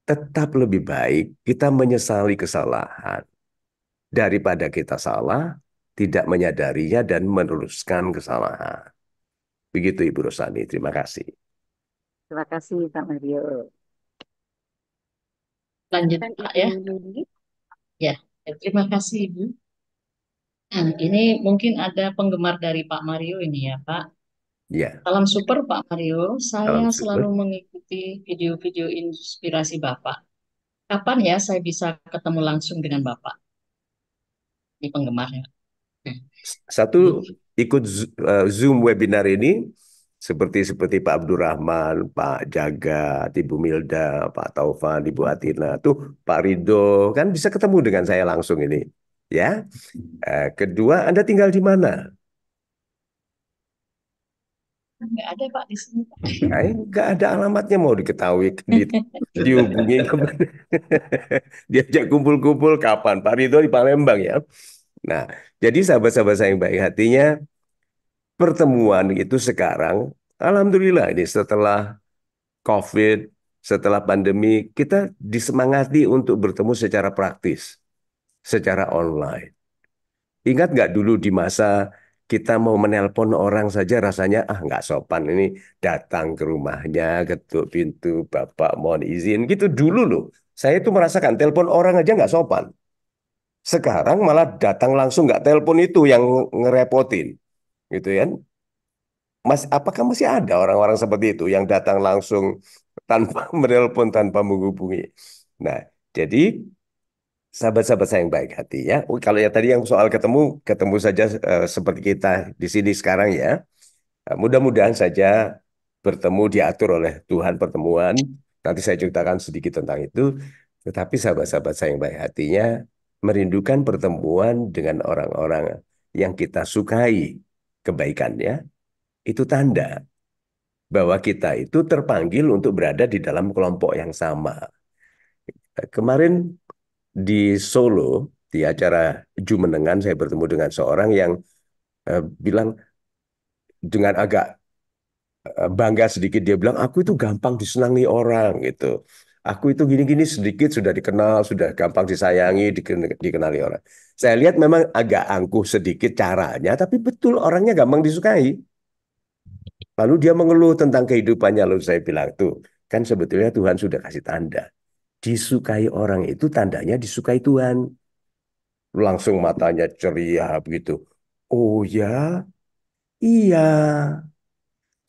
Speaker 3: Tetap lebih baik kita menyesali kesalahan daripada kita salah, tidak menyadarinya dan meneruskan kesalahan. Begitu Ibu Rosani, terima kasih.
Speaker 4: Terima kasih Pak Mario. Lanjut Pak ya. Ya, terima kasih Ibu. Nah, ini mungkin ada penggemar dari Pak Mario ini ya Pak. Ya. Salam super Pak Mario. Saya Salam selalu mengikuti video-video inspirasi Bapak. Kapan ya saya bisa ketemu langsung dengan Bapak? Ini penggemarnya.
Speaker 3: Satu ikut eh, Zoom webinar ini seperti seperti Pak Abdurrahman, Pak Jaga, Ibu Milda, Pak Taufan, Ibu Atina, tuh Pak Rido kan bisa ketemu dengan saya langsung ini, ya. Eh, kedua, Anda tinggal di mana?
Speaker 4: Enggak ada pak di sini pak.
Speaker 3: Nah, nggak ada alamatnya mau diketahui di, dihubungi diajak kumpul-kumpul kapan Pak Ridho di Palembang ya nah jadi sahabat-sahabat saya yang baik hatinya pertemuan itu sekarang alhamdulillah ini setelah COVID setelah pandemi kita disemangati untuk bertemu secara praktis secara online ingat nggak dulu di masa kita mau menelpon orang saja rasanya ah nggak sopan ini datang ke rumahnya ketuk pintu bapak mohon izin gitu dulu loh saya itu merasakan telepon orang aja nggak sopan sekarang malah datang langsung nggak telepon itu yang ngerepotin gitu ya Mas, apakah masih ada orang-orang seperti itu yang datang langsung tanpa menelpon tanpa menghubungi? Nah, jadi sahabat-sahabat saya yang baik hati ya. Oh, kalau yang tadi yang soal ketemu, ketemu saja uh, seperti kita di sini sekarang ya. Uh, mudah-mudahan saja bertemu diatur oleh Tuhan pertemuan. Nanti saya ceritakan sedikit tentang itu. Tetapi sahabat-sahabat saya yang baik hatinya merindukan pertemuan dengan orang-orang yang kita sukai kebaikannya. Itu tanda bahwa kita itu terpanggil untuk berada di dalam kelompok yang sama. Kemarin di Solo di acara Jumenengan saya bertemu dengan seorang yang uh, bilang dengan agak eh, bangga sedikit dia bilang aku itu gampang disenangi orang gitu. Aku itu gini-gini sedikit sudah dikenal, sudah gampang disayangi, dikenali orang. Saya lihat memang agak angkuh sedikit caranya, tapi betul orangnya gampang disukai. Lalu dia mengeluh tentang kehidupannya, lalu saya bilang tuh, kan sebetulnya Tuhan sudah kasih tanda disukai orang itu tandanya disukai Tuhan. Langsung matanya ceria begitu. Oh ya, iya.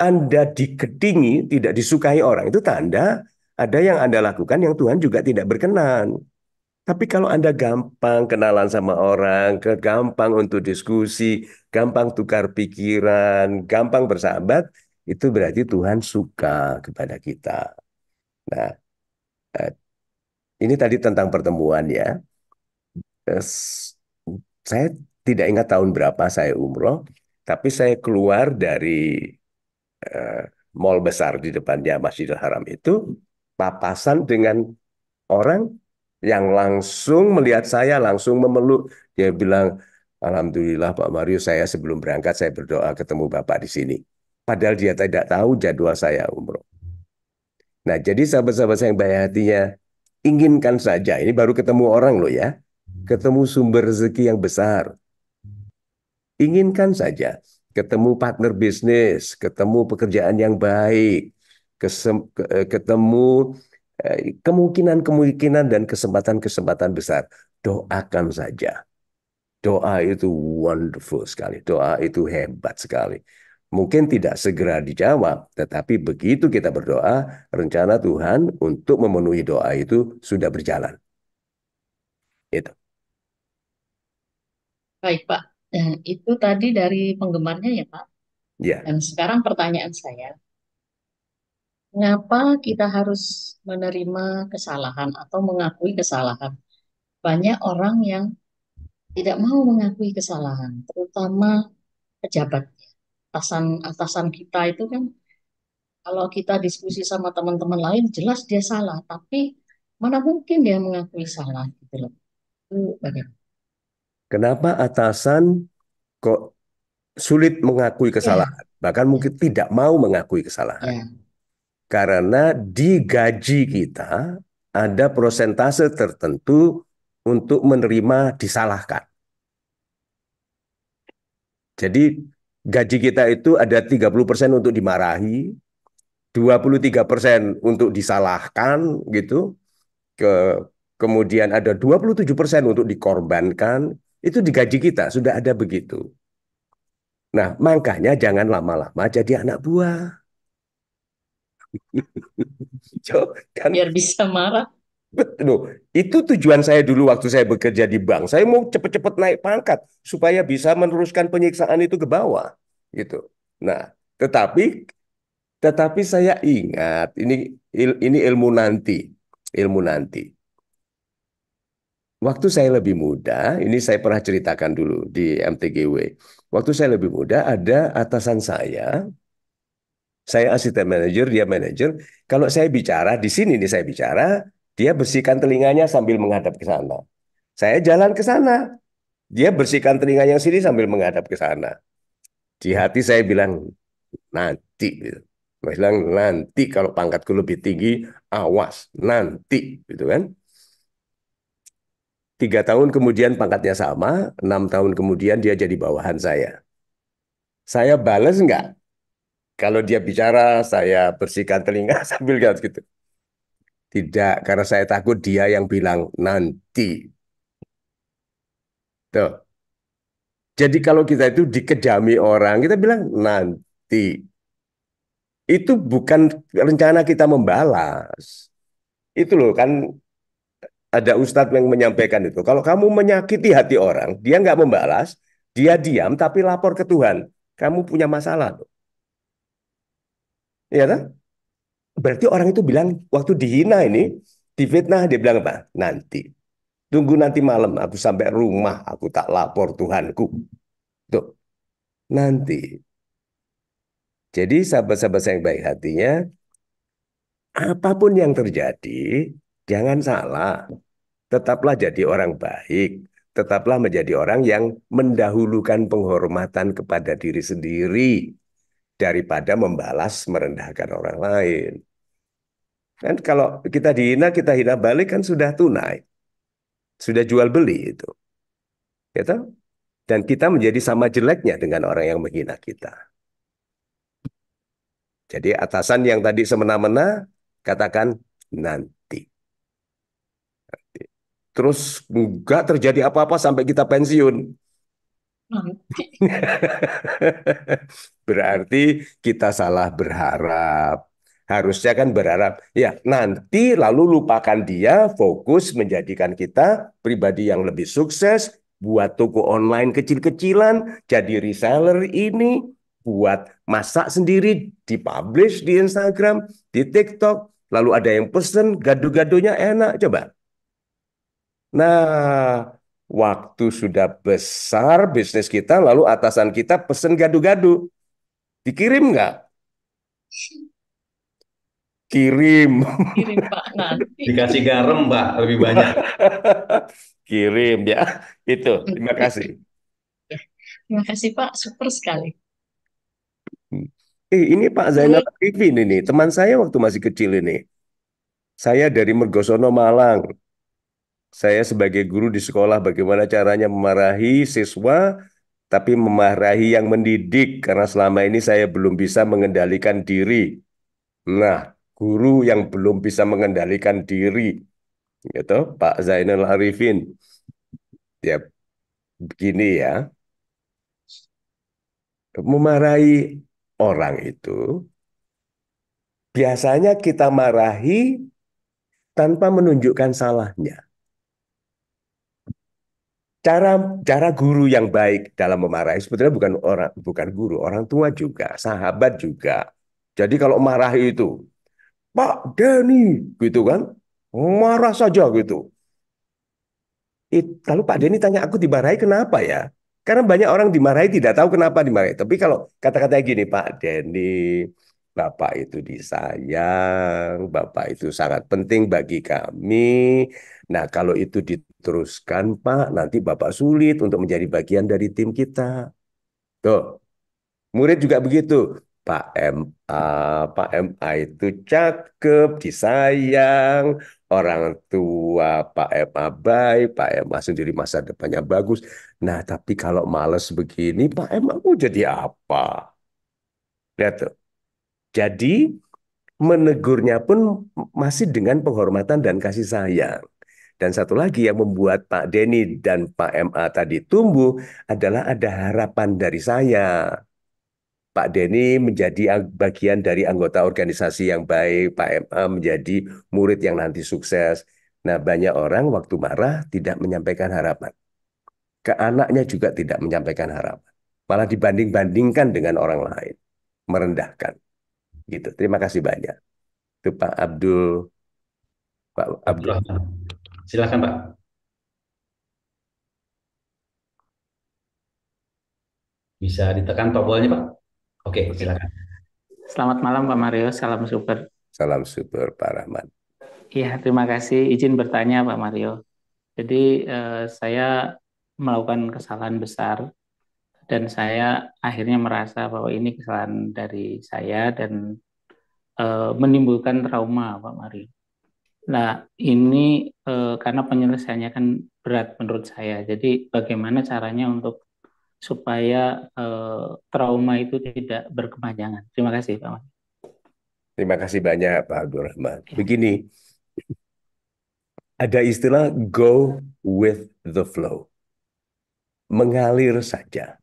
Speaker 3: Anda dikedingi, tidak disukai orang itu tanda ada yang Anda lakukan yang Tuhan juga tidak berkenan. Tapi kalau Anda gampang kenalan sama orang, gampang untuk diskusi, gampang tukar pikiran, gampang bersahabat, itu berarti Tuhan suka kepada kita. Nah, eh, ini tadi tentang pertemuan ya. Saya tidak ingat tahun berapa saya umroh, tapi saya keluar dari uh, mall besar di depannya Masjidil Haram itu papasan dengan orang yang langsung melihat saya langsung memeluk dia bilang Alhamdulillah Pak Mario saya sebelum berangkat saya berdoa ketemu Bapak di sini padahal dia tidak tahu jadwal saya umroh nah jadi sahabat-sahabat saya yang baik hatinya Inginkan saja, ini baru ketemu orang loh ya. Hmm. Ketemu sumber rezeki yang besar. Inginkan saja, ketemu partner bisnis, ketemu pekerjaan yang baik, kesem, eh, ketemu eh, kemungkinan-kemungkinan dan kesempatan-kesempatan besar. Doakan saja. Doa itu wonderful sekali. Doa itu hebat sekali. Mungkin tidak segera dijawab, tetapi begitu kita berdoa, rencana Tuhan untuk memenuhi doa itu sudah berjalan. Itu.
Speaker 4: Baik, Pak. Eh, itu tadi dari penggemarnya ya, Pak. Ya. Dan sekarang pertanyaan saya, mengapa kita harus menerima kesalahan atau mengakui kesalahan? Banyak orang yang tidak mau mengakui kesalahan, terutama pejabat atasan atasan kita itu kan kalau kita diskusi sama teman-teman lain jelas dia salah tapi mana mungkin dia mengakui salah gitu loh
Speaker 3: kenapa atasan kok sulit mengakui iya. kesalahan ya. bahkan mungkin iya. tidak mau mengakui kesalahan ya. karena di gaji kita ada prosentase tertentu untuk menerima disalahkan jadi gaji kita itu ada 30% untuk dimarahi, 23% untuk disalahkan gitu. Ke kemudian ada 27% untuk dikorbankan, itu di gaji kita sudah ada begitu. Nah, makanya jangan lama-lama jadi anak buah. Kan Biar bisa marah. Betul. Itu tujuan saya dulu waktu saya bekerja di bank. Saya mau cepat-cepat naik pangkat supaya bisa meneruskan penyiksaan itu ke bawah, gitu. Nah, tetapi tetapi saya ingat ini il, ini ilmu nanti, ilmu nanti. Waktu saya lebih muda, ini saya pernah ceritakan dulu di MTGW. Waktu saya lebih muda ada atasan saya saya asisten manager, dia manager. Kalau saya bicara di sini ini saya bicara, dia bersihkan telinganya sambil menghadap ke sana. Saya jalan ke sana. Dia bersihkan telinganya sini sambil menghadap ke sana. Di hati saya bilang, nanti. Gitu. Saya bilang, nanti kalau pangkatku lebih tinggi, awas, nanti. Gitu kan. Tiga tahun kemudian pangkatnya sama, enam tahun kemudian dia jadi bawahan saya. Saya balas enggak? Kalau dia bicara, saya bersihkan telinga sambil gitu. Tidak, karena saya takut dia yang bilang nanti. Tuh. Jadi kalau kita itu dikejami orang, kita bilang nanti. Itu bukan rencana kita membalas. Itu loh kan ada ustadz yang menyampaikan itu. Kalau kamu menyakiti hati orang, dia nggak membalas, dia diam tapi lapor ke Tuhan. Kamu punya masalah. Iya kan? Berarti orang itu bilang waktu dihina ini, difitnah dia bilang apa? Nanti. Tunggu nanti malam aku sampai rumah, aku tak lapor Tuhanku. Tuh. Nanti. Jadi sahabat-sahabat saya yang baik hatinya, apapun yang terjadi, jangan salah. Tetaplah jadi orang baik. Tetaplah menjadi orang yang mendahulukan penghormatan kepada diri sendiri daripada membalas merendahkan orang lain. Kan kalau kita dihina, kita hina balik kan sudah tunai. Sudah jual beli itu. Gitu? Dan kita menjadi sama jeleknya dengan orang yang menghina kita. Jadi atasan yang tadi semena-mena, katakan nanti. nanti. Terus nggak terjadi apa-apa sampai kita pensiun nanti. Berarti kita salah berharap. Harusnya kan berharap, ya nanti lalu lupakan dia, fokus menjadikan kita pribadi yang lebih sukses, buat toko online kecil-kecilan, jadi reseller ini, buat masak sendiri, dipublish di Instagram, di TikTok, lalu ada yang pesen, gaduh gaduhnya enak, coba. Nah, Waktu sudah besar bisnis kita, lalu atasan kita pesen gadu-gadu. Dikirim nggak? Kirim. Kirim Pak nanti. Dikasih garam Pak, lebih banyak. Kirim ya. Itu, terima kasih.
Speaker 4: Terima kasih Pak, super sekali.
Speaker 3: Hmm. Eh, ini Pak Zainal Arifin ini, teman saya waktu masih kecil ini. Saya dari Mergosono Malang saya sebagai guru di sekolah bagaimana caranya memarahi siswa tapi memarahi yang mendidik karena selama ini saya belum bisa mengendalikan diri. Nah, guru yang belum bisa mengendalikan diri gitu Pak Zainal Arifin. Ya begini ya. Memarahi orang itu biasanya kita marahi tanpa menunjukkan salahnya cara cara guru yang baik dalam memarahi sebetulnya bukan orang bukan guru orang tua juga sahabat juga jadi kalau marah itu Pak Denny gitu kan marah saja gitu It, lalu Pak Denny tanya aku dimarahi kenapa ya karena banyak orang dimarahi tidak tahu kenapa dimarahi tapi kalau kata-kata gini Pak Denny Bapak itu disayang, Bapak itu sangat penting bagi kami. Nah, kalau itu teruskan Pak, nanti Bapak sulit untuk menjadi bagian dari tim kita. Tuh, murid juga begitu. Pak MA, Pak MA itu cakep, disayang, orang tua Pak MA baik, Pak MA sendiri masa depannya bagus. Nah, tapi kalau males begini, Pak MA mau jadi apa? Lihat tuh. Jadi menegurnya pun masih dengan penghormatan dan kasih sayang. Dan satu lagi yang membuat Pak Denny dan Pak MA tadi tumbuh adalah ada harapan dari saya. Pak Denny menjadi bagian dari anggota organisasi yang baik, Pak MA menjadi murid yang nanti sukses. Nah, banyak orang waktu marah tidak menyampaikan harapan. Ke anaknya juga tidak menyampaikan harapan. Malah dibanding-bandingkan dengan orang lain. Merendahkan. Gitu. Terima kasih banyak. Itu Pak Abdul Pak Abdul.
Speaker 1: Silakan, Pak. Bisa ditekan tombolnya, Pak. Oke, Oke. silakan. Selamat malam, Pak Mario. Salam super.
Speaker 3: Salam super, Pak Rahman.
Speaker 1: Iya, terima kasih. Izin bertanya, Pak Mario. Jadi, eh, saya melakukan kesalahan besar dan saya akhirnya merasa bahwa ini kesalahan dari saya dan e, menimbulkan trauma Pak Mario. Nah, ini e, karena penyelesaiannya kan berat menurut saya. Jadi bagaimana caranya untuk supaya e, trauma itu tidak berkepanjangan. Terima kasih, Pak.
Speaker 3: Terima kasih banyak, Pak Abdul Rahman. Ya. Begini, ada istilah go with the flow. Mengalir saja.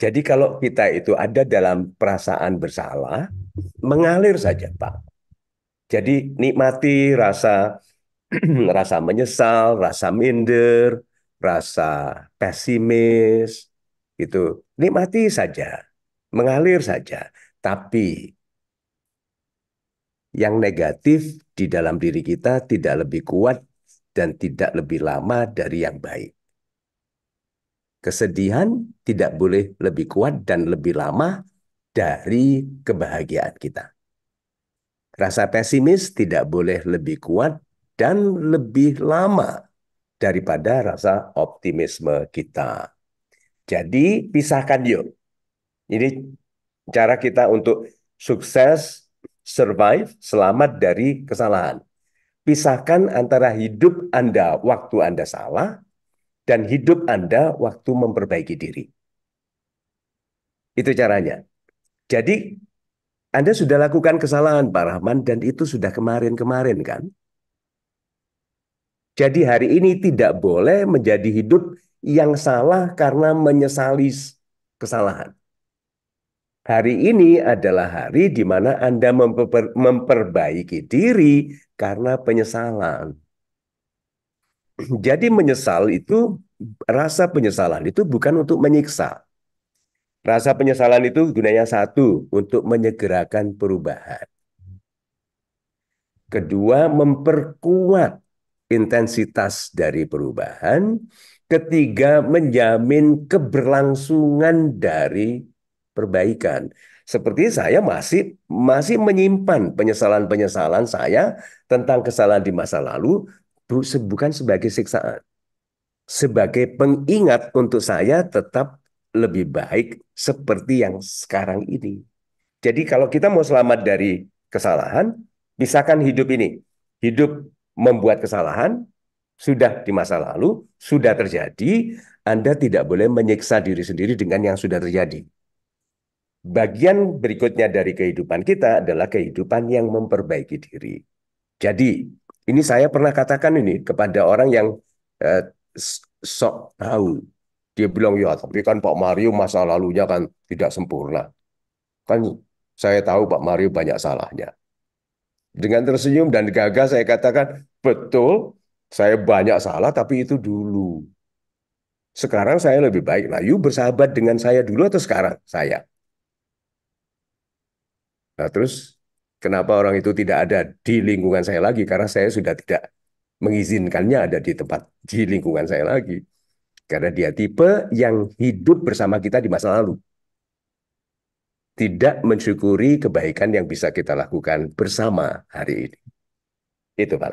Speaker 3: Jadi kalau kita itu ada dalam perasaan bersalah, mengalir saja, Pak jadi nikmati rasa rasa menyesal, rasa minder, rasa pesimis itu Nikmati saja, mengalir saja. Tapi yang negatif di dalam diri kita tidak lebih kuat dan tidak lebih lama dari yang baik. Kesedihan tidak boleh lebih kuat dan lebih lama dari kebahagiaan kita. Rasa pesimis tidak boleh lebih kuat dan lebih lama daripada rasa optimisme kita. Jadi pisahkan yuk. Ini cara kita untuk sukses, survive, selamat dari kesalahan. Pisahkan antara hidup Anda waktu Anda salah dan hidup Anda waktu memperbaiki diri. Itu caranya. Jadi anda sudah lakukan kesalahan Pak Rahman dan itu sudah kemarin-kemarin kan? Jadi hari ini tidak boleh menjadi hidup yang salah karena menyesali kesalahan. Hari ini adalah hari di mana Anda memperbaiki diri karena penyesalan. Jadi menyesal itu rasa penyesalan itu bukan untuk menyiksa. Rasa penyesalan itu gunanya satu, untuk menyegerakan perubahan. Kedua, memperkuat intensitas dari perubahan. Ketiga, menjamin keberlangsungan dari perbaikan. Seperti saya masih masih menyimpan penyesalan-penyesalan saya tentang kesalahan di masa lalu, bukan sebagai siksaan. Sebagai pengingat untuk saya tetap lebih baik seperti yang sekarang ini. Jadi kalau kita mau selamat dari kesalahan, misalkan hidup ini. Hidup membuat kesalahan, sudah di masa lalu, sudah terjadi, Anda tidak boleh menyiksa diri sendiri dengan yang sudah terjadi. Bagian berikutnya dari kehidupan kita adalah kehidupan yang memperbaiki diri. Jadi, ini saya pernah katakan ini kepada orang yang eh, sok tahu dia bilang, ya tapi kan Pak Mario masa lalunya kan tidak sempurna. Kan saya tahu Pak Mario banyak salahnya. Dengan tersenyum dan gagah saya katakan, betul, saya banyak salah tapi itu dulu. Sekarang saya lebih baik. Nah, you bersahabat dengan saya dulu atau sekarang? Saya. Nah, terus kenapa orang itu tidak ada di lingkungan saya lagi? Karena saya sudah tidak mengizinkannya ada di tempat di lingkungan saya lagi. Karena dia tipe yang hidup bersama kita di masa lalu. Tidak mensyukuri kebaikan yang bisa kita lakukan bersama hari ini. Itu Pak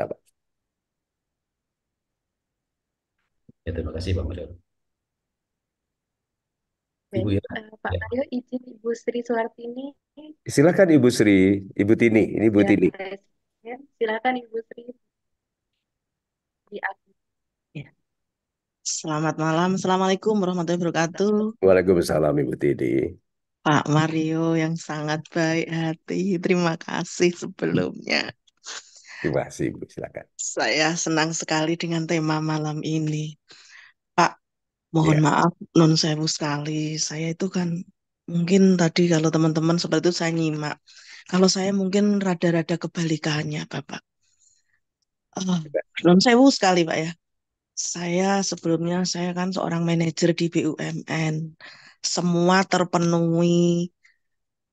Speaker 1: Ya, terima kasih Pak Mario.
Speaker 2: Ibu eh, ya. Pak Mario, izin Ibu Sri Suartini.
Speaker 3: Silakan Ibu Sri, Ibu Tini, ini Ibu ya, Tini.
Speaker 2: Ya, silakan Ibu Sri.
Speaker 8: Di Selamat malam. Assalamualaikum warahmatullahi wabarakatuh.
Speaker 3: Waalaikumsalam Ibu Tidi.
Speaker 8: Pak Mario yang sangat baik hati. Terima kasih sebelumnya.
Speaker 3: Terima kasih Ibu,
Speaker 8: silakan. Saya senang sekali dengan tema malam ini. Pak, mohon ya. maaf non sewu sekali. Saya itu kan mungkin tadi kalau teman-teman seperti itu saya nyimak. Kalau saya mungkin rada-rada kebalikannya, Bapak. Oh, iya. non sewu sekali, Pak ya. Saya sebelumnya saya kan seorang manajer di BUMN. Semua terpenuhi,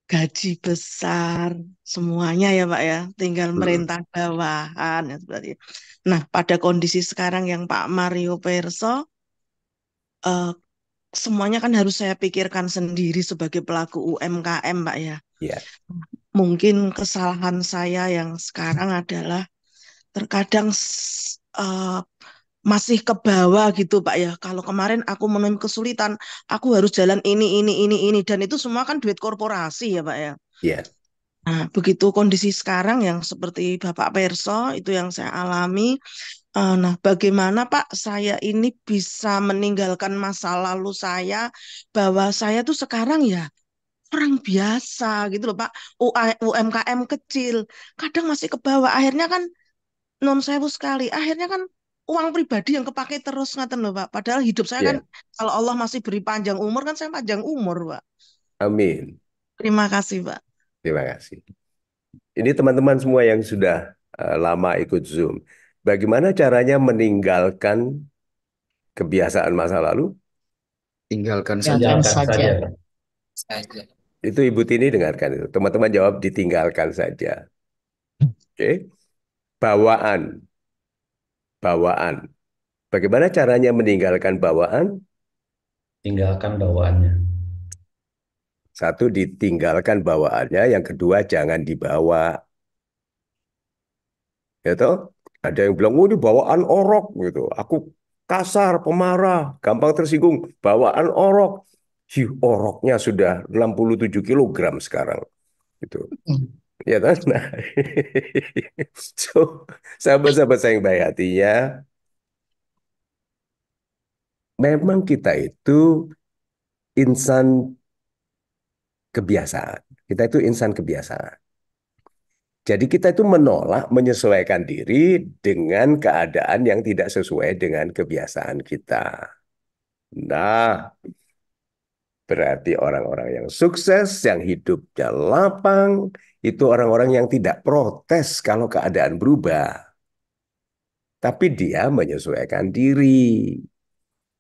Speaker 8: gaji besar, semuanya ya Pak ya, tinggal hmm. merintah bawahan ya seperti. Itu. Nah, pada kondisi sekarang yang Pak Mario Perso eh, semuanya kan harus saya pikirkan sendiri sebagai pelaku UMKM Pak ya. Yeah. Mungkin kesalahan saya yang sekarang adalah terkadang eh, masih ke bawah gitu Pak ya. Kalau kemarin aku menemui kesulitan, aku harus jalan ini ini ini ini dan itu semua kan duit korporasi ya Pak ya. Iya. Yeah. Nah, begitu kondisi sekarang yang seperti Bapak Perso itu yang saya alami. Uh, nah, bagaimana Pak saya ini bisa meninggalkan masa lalu saya bahwa saya tuh sekarang ya orang biasa gitu loh Pak. U UMKM kecil kadang masih ke bawah akhirnya kan non sewu sekali. Akhirnya kan uang pribadi yang kepake terus ngaten loh Pak. Padahal hidup saya yeah. kan iya. kalau Allah masih beri panjang umur kan saya panjang umur Pak. Amin. Terima kasih Pak.
Speaker 3: Terima kasih. Ini teman-teman semua yang sudah uh, lama ikut Zoom. Bagaimana caranya meninggalkan kebiasaan masa lalu? Tinggalkan saja. saja. saja. Itu Ibu Tini dengarkan itu. Teman-teman jawab ditinggalkan saja. Oke. Okay. Bawaan bawaan. Bagaimana caranya meninggalkan bawaan? Tinggalkan bawaannya. Satu, ditinggalkan bawaannya. Yang kedua, jangan dibawa. Gitu? Ada yang bilang, oh ini bawaan orok. gitu. Aku kasar, pemarah, gampang tersinggung. Bawaan orok. Hi, oroknya sudah 67 kg sekarang. Gitu. Ya kan? Nah, so sahabat-sahabat saya yang baik hatinya, memang kita itu insan kebiasaan. Kita itu insan kebiasaan. Jadi kita itu menolak menyesuaikan diri dengan keadaan yang tidak sesuai dengan kebiasaan kita. Nah, berarti orang-orang yang sukses, yang hidupnya lapang, itu orang-orang yang tidak protes kalau keadaan berubah. Tapi dia menyesuaikan diri.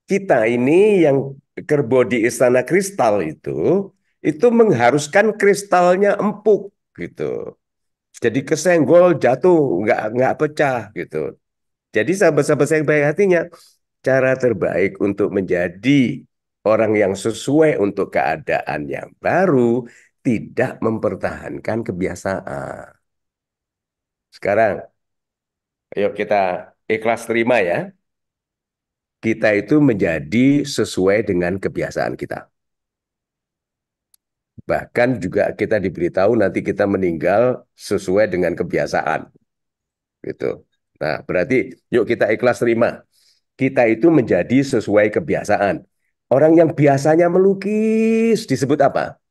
Speaker 3: Kita ini yang kerbau di istana kristal itu, itu mengharuskan kristalnya empuk gitu. Jadi kesenggol jatuh nggak nggak pecah gitu. Jadi sahabat-sahabat saya baik hatinya, cara terbaik untuk menjadi orang yang sesuai untuk keadaan yang baru tidak mempertahankan kebiasaan. Sekarang, ayo kita ikhlas terima ya. Kita itu menjadi sesuai dengan kebiasaan kita. Bahkan juga kita diberitahu nanti kita meninggal sesuai dengan kebiasaan. Gitu. Nah, berarti yuk kita ikhlas terima. Kita itu menjadi sesuai kebiasaan. Orang yang biasanya melukis disebut apa?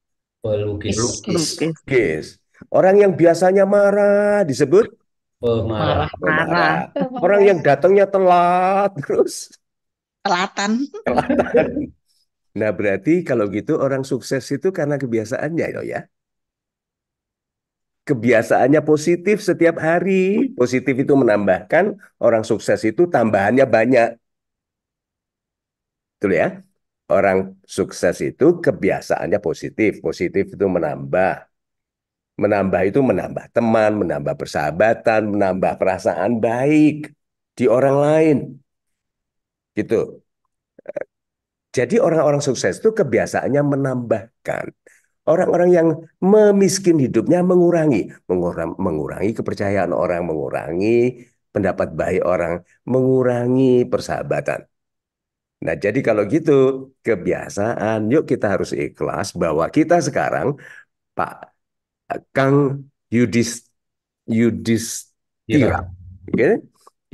Speaker 1: Pelukis.
Speaker 3: Pelukis. Orang yang biasanya marah disebut
Speaker 1: pemarah.
Speaker 3: Pemarah. Orang yang datangnya telat terus.
Speaker 8: Telatan. Telatan.
Speaker 3: Nah, berarti kalau gitu orang sukses itu karena kebiasaannya loh ya, ya. Kebiasaannya positif setiap hari. Positif itu menambahkan, orang sukses itu tambahannya banyak. Betul ya? orang sukses itu kebiasaannya positif. Positif itu menambah. Menambah itu menambah teman, menambah persahabatan, menambah perasaan baik di orang lain. Gitu. Jadi orang-orang sukses itu kebiasaannya menambahkan. Orang-orang yang memiskin hidupnya mengurangi. Mengurang, mengurangi kepercayaan orang, mengurangi pendapat baik orang, mengurangi persahabatan. Nah, jadi kalau gitu kebiasaan, yuk kita harus ikhlas bahwa kita sekarang Pak Kang Yudis yudis ya. okay?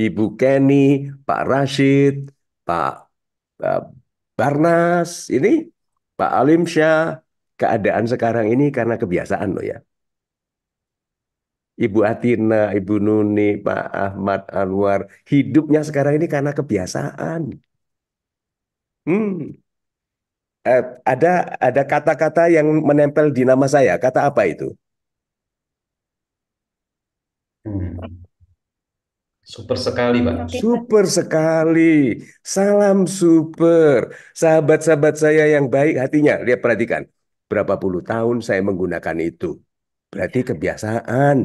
Speaker 3: Ibu Kenny, Pak Rashid, Pak uh, Barnas, ini Pak syah keadaan sekarang ini karena kebiasaan loh ya. Ibu Atina, Ibu Nuni, Pak Ahmad Anwar, hidupnya sekarang ini karena kebiasaan. Hmm. Eh, ada ada kata-kata yang menempel di nama saya. Kata apa itu?
Speaker 1: Hmm. Super sekali, Pak.
Speaker 3: Super sekali. Salam super. Sahabat-sahabat saya yang baik hatinya. Lihat perhatikan. Berapa puluh tahun saya menggunakan itu. Berarti kebiasaan.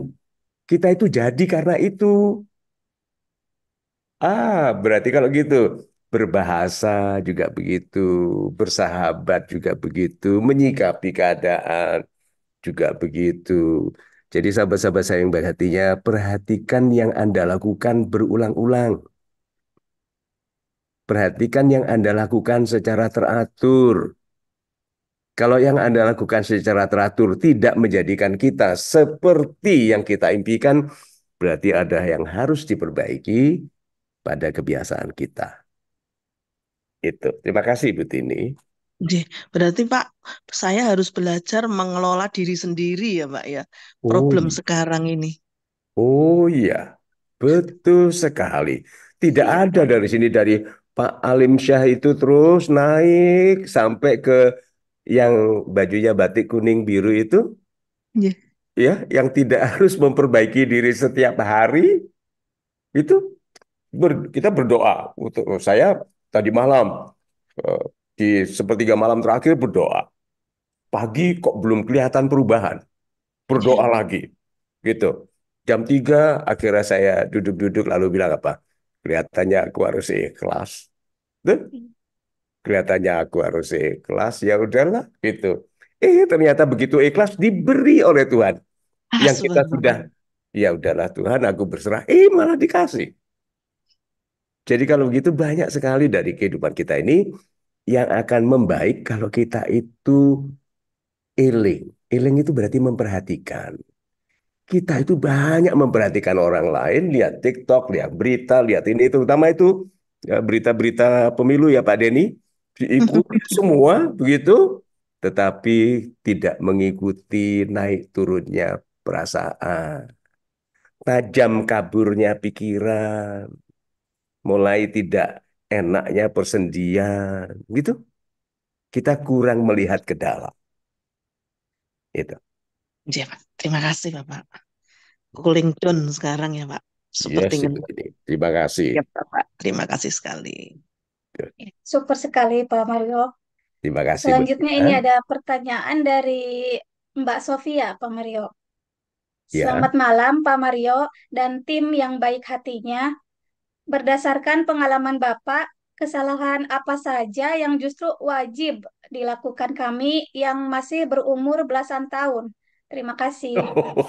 Speaker 3: Kita itu jadi karena itu. Ah, berarti kalau gitu berbahasa juga begitu, bersahabat juga begitu, menyikapi keadaan juga begitu. Jadi sahabat-sahabat saya yang baik hatinya, perhatikan yang Anda lakukan berulang-ulang. Perhatikan yang Anda lakukan secara teratur. Kalau yang Anda lakukan secara teratur tidak menjadikan kita seperti yang kita impikan, berarti ada yang harus diperbaiki pada kebiasaan kita. Itu. Terima kasih ibu Tini.
Speaker 8: Berarti Pak, saya harus belajar mengelola diri sendiri ya Pak ya. Problem oh. sekarang ini.
Speaker 3: Oh iya, betul sekali. Tidak iya. ada dari sini dari Pak Alim Syah itu terus naik sampai ke yang bajunya batik kuning biru itu. Iya. Ya, yang tidak harus memperbaiki diri setiap hari itu ber, kita berdoa untuk saya Tadi malam, eh, di sepertiga malam terakhir berdoa. Pagi kok belum kelihatan perubahan. Berdoa iya. lagi. Gitu. Jam tiga akhirnya saya duduk-duduk lalu bilang apa? Kelihatannya aku harus ikhlas. Tuh. Kelihatannya aku harus ikhlas. Ya udahlah gitu. Eh ternyata begitu ikhlas diberi oleh Tuhan. Ah, yang kita sudah ya udahlah Tuhan aku berserah. Eh malah dikasih. Jadi kalau begitu banyak sekali dari kehidupan kita ini yang akan membaik kalau kita itu iling, iling itu berarti memperhatikan. Kita itu banyak memperhatikan orang lain, lihat TikTok, lihat berita, lihat ini, itu, terutama itu ya, berita-berita pemilu ya Pak Denny. Diikuti semua begitu, tetapi tidak mengikuti naik turunnya perasaan. Tajam kaburnya pikiran mulai tidak enaknya persendian gitu kita kurang melihat ke dalam itu
Speaker 8: ya terima kasih bapak cooling down sekarang ya pak iya seperti yes, ini. terima kasih ya, bapak terima kasih sekali Good. Iya. Iya, super sekali pak Mario terima kasih selanjutnya ini ada
Speaker 5: pertanyaan dari Mbak Sofia Pak Mario ya. Selamat malam Pak Mario dan tim yang baik hatinya berdasarkan pengalaman Bapak, kesalahan apa saja yang justru wajib dilakukan kami yang masih berumur belasan tahun? Terima kasih.
Speaker 3: Oh,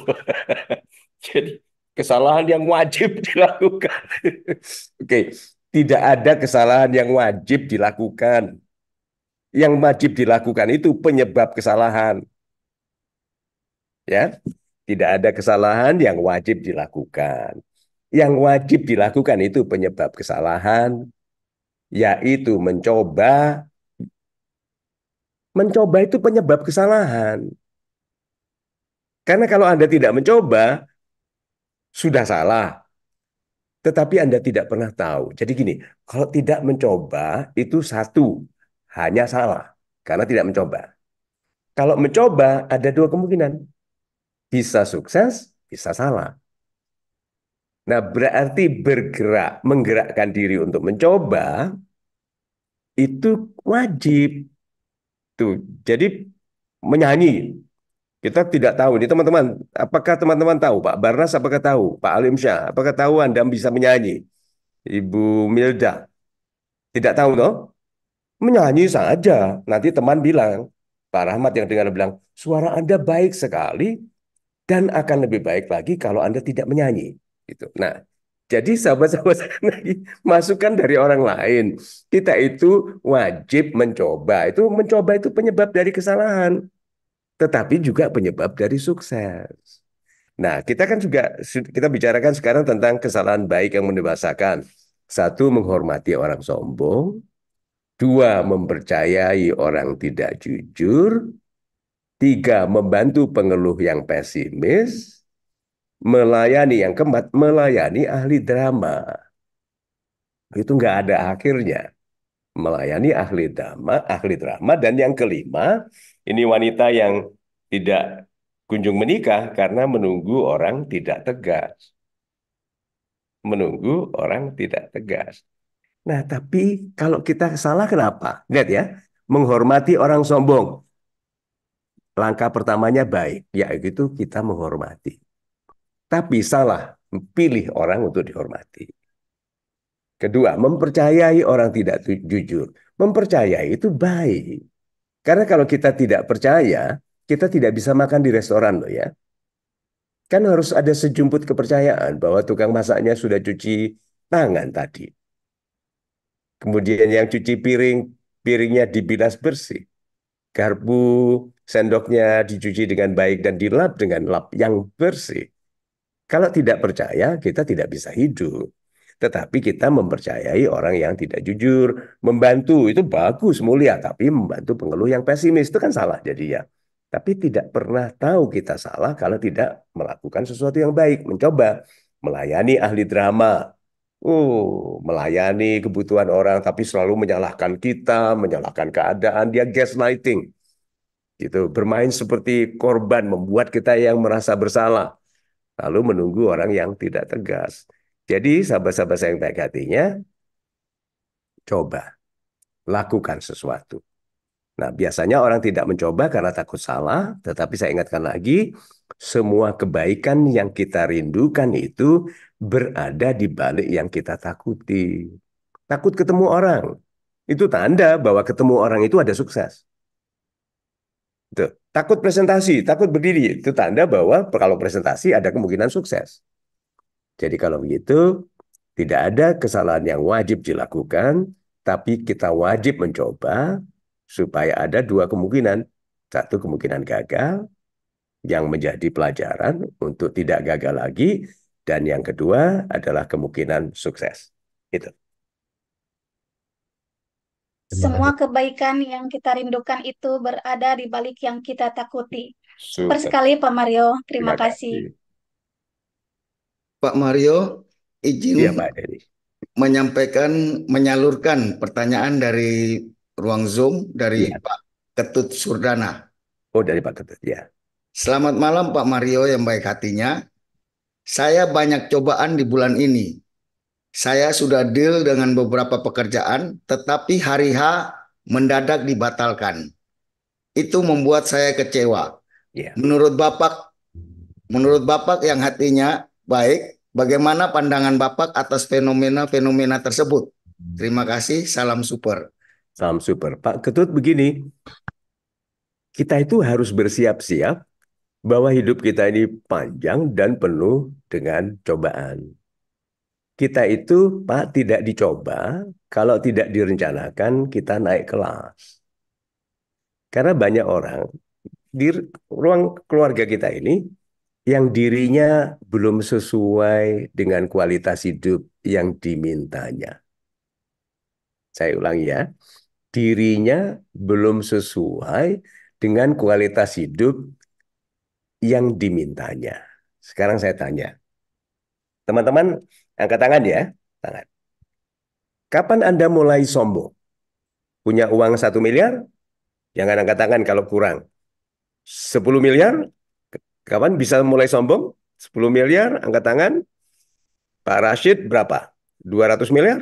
Speaker 3: jadi kesalahan yang wajib dilakukan. Oke, okay. tidak ada kesalahan yang wajib dilakukan. Yang wajib dilakukan itu penyebab kesalahan. Ya, tidak ada kesalahan yang wajib dilakukan. Yang wajib dilakukan itu penyebab kesalahan, yaitu mencoba. Mencoba itu penyebab kesalahan. Karena kalau Anda tidak mencoba, sudah salah. Tetapi Anda tidak pernah tahu. Jadi gini, kalau tidak mencoba itu satu, hanya salah. Karena tidak mencoba. Kalau mencoba, ada dua kemungkinan. Bisa sukses, bisa salah. Nah, berarti bergerak, menggerakkan diri untuk mencoba itu wajib. Tuh. Jadi menyanyi. Kita tidak tahu ini teman-teman, apakah teman-teman tahu Pak Barnas apakah tahu, Pak Alim Syah apakah tahu Anda bisa menyanyi? Ibu Milda. Tidak tahu toh? Menyanyi saja. Nanti teman bilang, Pak Rahmat yang dengar bilang, suara Anda baik sekali dan akan lebih baik lagi kalau Anda tidak menyanyi gitu. Nah, jadi sahabat-sahabat lagi masukan dari orang lain. Kita itu wajib mencoba. Itu mencoba itu penyebab dari kesalahan, tetapi juga penyebab dari sukses. Nah, kita kan juga kita bicarakan sekarang tentang kesalahan baik yang mendewasakan. Satu menghormati orang sombong, dua mempercayai orang tidak jujur, tiga membantu pengeluh yang pesimis, melayani yang keempat melayani ahli drama itu nggak ada akhirnya melayani ahli drama ahli drama dan yang kelima ini wanita yang tidak kunjung menikah karena menunggu orang tidak tegas menunggu orang tidak tegas Nah, tapi kalau kita salah kenapa? Lihat ya, menghormati orang sombong. Langkah pertamanya baik, yaitu kita menghormati. Tapi salah pilih orang untuk dihormati. Kedua, mempercayai orang tidak jujur. Mempercayai itu baik. Karena kalau kita tidak percaya, kita tidak bisa makan di restoran loh ya. Kan harus ada sejumput kepercayaan bahwa tukang masaknya sudah cuci tangan tadi. Kemudian yang cuci piring, piringnya dibilas bersih. Garpu, sendoknya dicuci dengan baik dan dilap dengan lap yang bersih. Kalau tidak percaya, kita tidak bisa hidup. Tetapi kita mempercayai orang yang tidak jujur, membantu itu bagus, mulia, tapi membantu pengeluh yang pesimis itu kan salah jadinya. Tapi tidak pernah tahu kita salah kalau tidak melakukan sesuatu yang baik, mencoba melayani ahli drama. uh, melayani kebutuhan orang tapi selalu menyalahkan kita, menyalahkan keadaan, dia gaslighting. Gitu, bermain seperti korban membuat kita yang merasa bersalah lalu menunggu orang yang tidak tegas. Jadi sahabat-sahabat saya yang baik hatinya, coba lakukan sesuatu. Nah, biasanya orang tidak mencoba karena takut salah, tetapi saya ingatkan lagi, semua kebaikan yang kita rindukan itu berada di balik yang kita takuti. Takut ketemu orang. Itu tanda bahwa ketemu orang itu ada sukses. Tuh. Takut presentasi, takut berdiri. Itu tanda bahwa kalau presentasi ada kemungkinan sukses. Jadi kalau begitu, tidak ada kesalahan yang wajib dilakukan, tapi kita wajib mencoba supaya ada dua kemungkinan. Satu kemungkinan gagal, yang menjadi pelajaran untuk tidak gagal lagi, dan yang kedua adalah kemungkinan sukses. Itu.
Speaker 5: Semua kebaikan yang kita rindukan itu berada di balik yang kita takuti.
Speaker 6: Super sekali
Speaker 5: Pak Mario. Terima, Terima kasih.
Speaker 6: Pak Mario, izin ya, Pak menyampaikan, menyalurkan pertanyaan dari ruang Zoom dari ya. Pak Ketut Surdana. Oh, dari Pak Ketut, ya. Selamat malam Pak Mario yang baik hatinya. Saya banyak cobaan di bulan ini saya sudah deal dengan beberapa pekerjaan, tetapi hari H mendadak dibatalkan. Itu membuat saya kecewa. Yeah. Menurut Bapak, menurut Bapak yang hatinya baik, bagaimana pandangan Bapak atas fenomena-fenomena tersebut? Terima kasih, salam super. Salam super. Pak Ketut begini, kita itu harus bersiap-siap bahwa
Speaker 3: hidup kita ini panjang dan penuh dengan cobaan kita itu Pak tidak dicoba, kalau tidak direncanakan kita naik kelas. Karena banyak orang di ruang keluarga kita ini yang dirinya belum sesuai dengan kualitas hidup yang dimintanya. Saya ulangi ya. Dirinya belum sesuai dengan kualitas hidup yang dimintanya. Sekarang saya tanya. Teman-teman Angkat tangan ya, tangan. Kapan Anda mulai sombong? Punya uang satu miliar? Jangan angkat tangan kalau kurang. 10 miliar? Kapan bisa mulai sombong? 10 miliar, angkat tangan. Pak Rashid berapa? 200 miliar?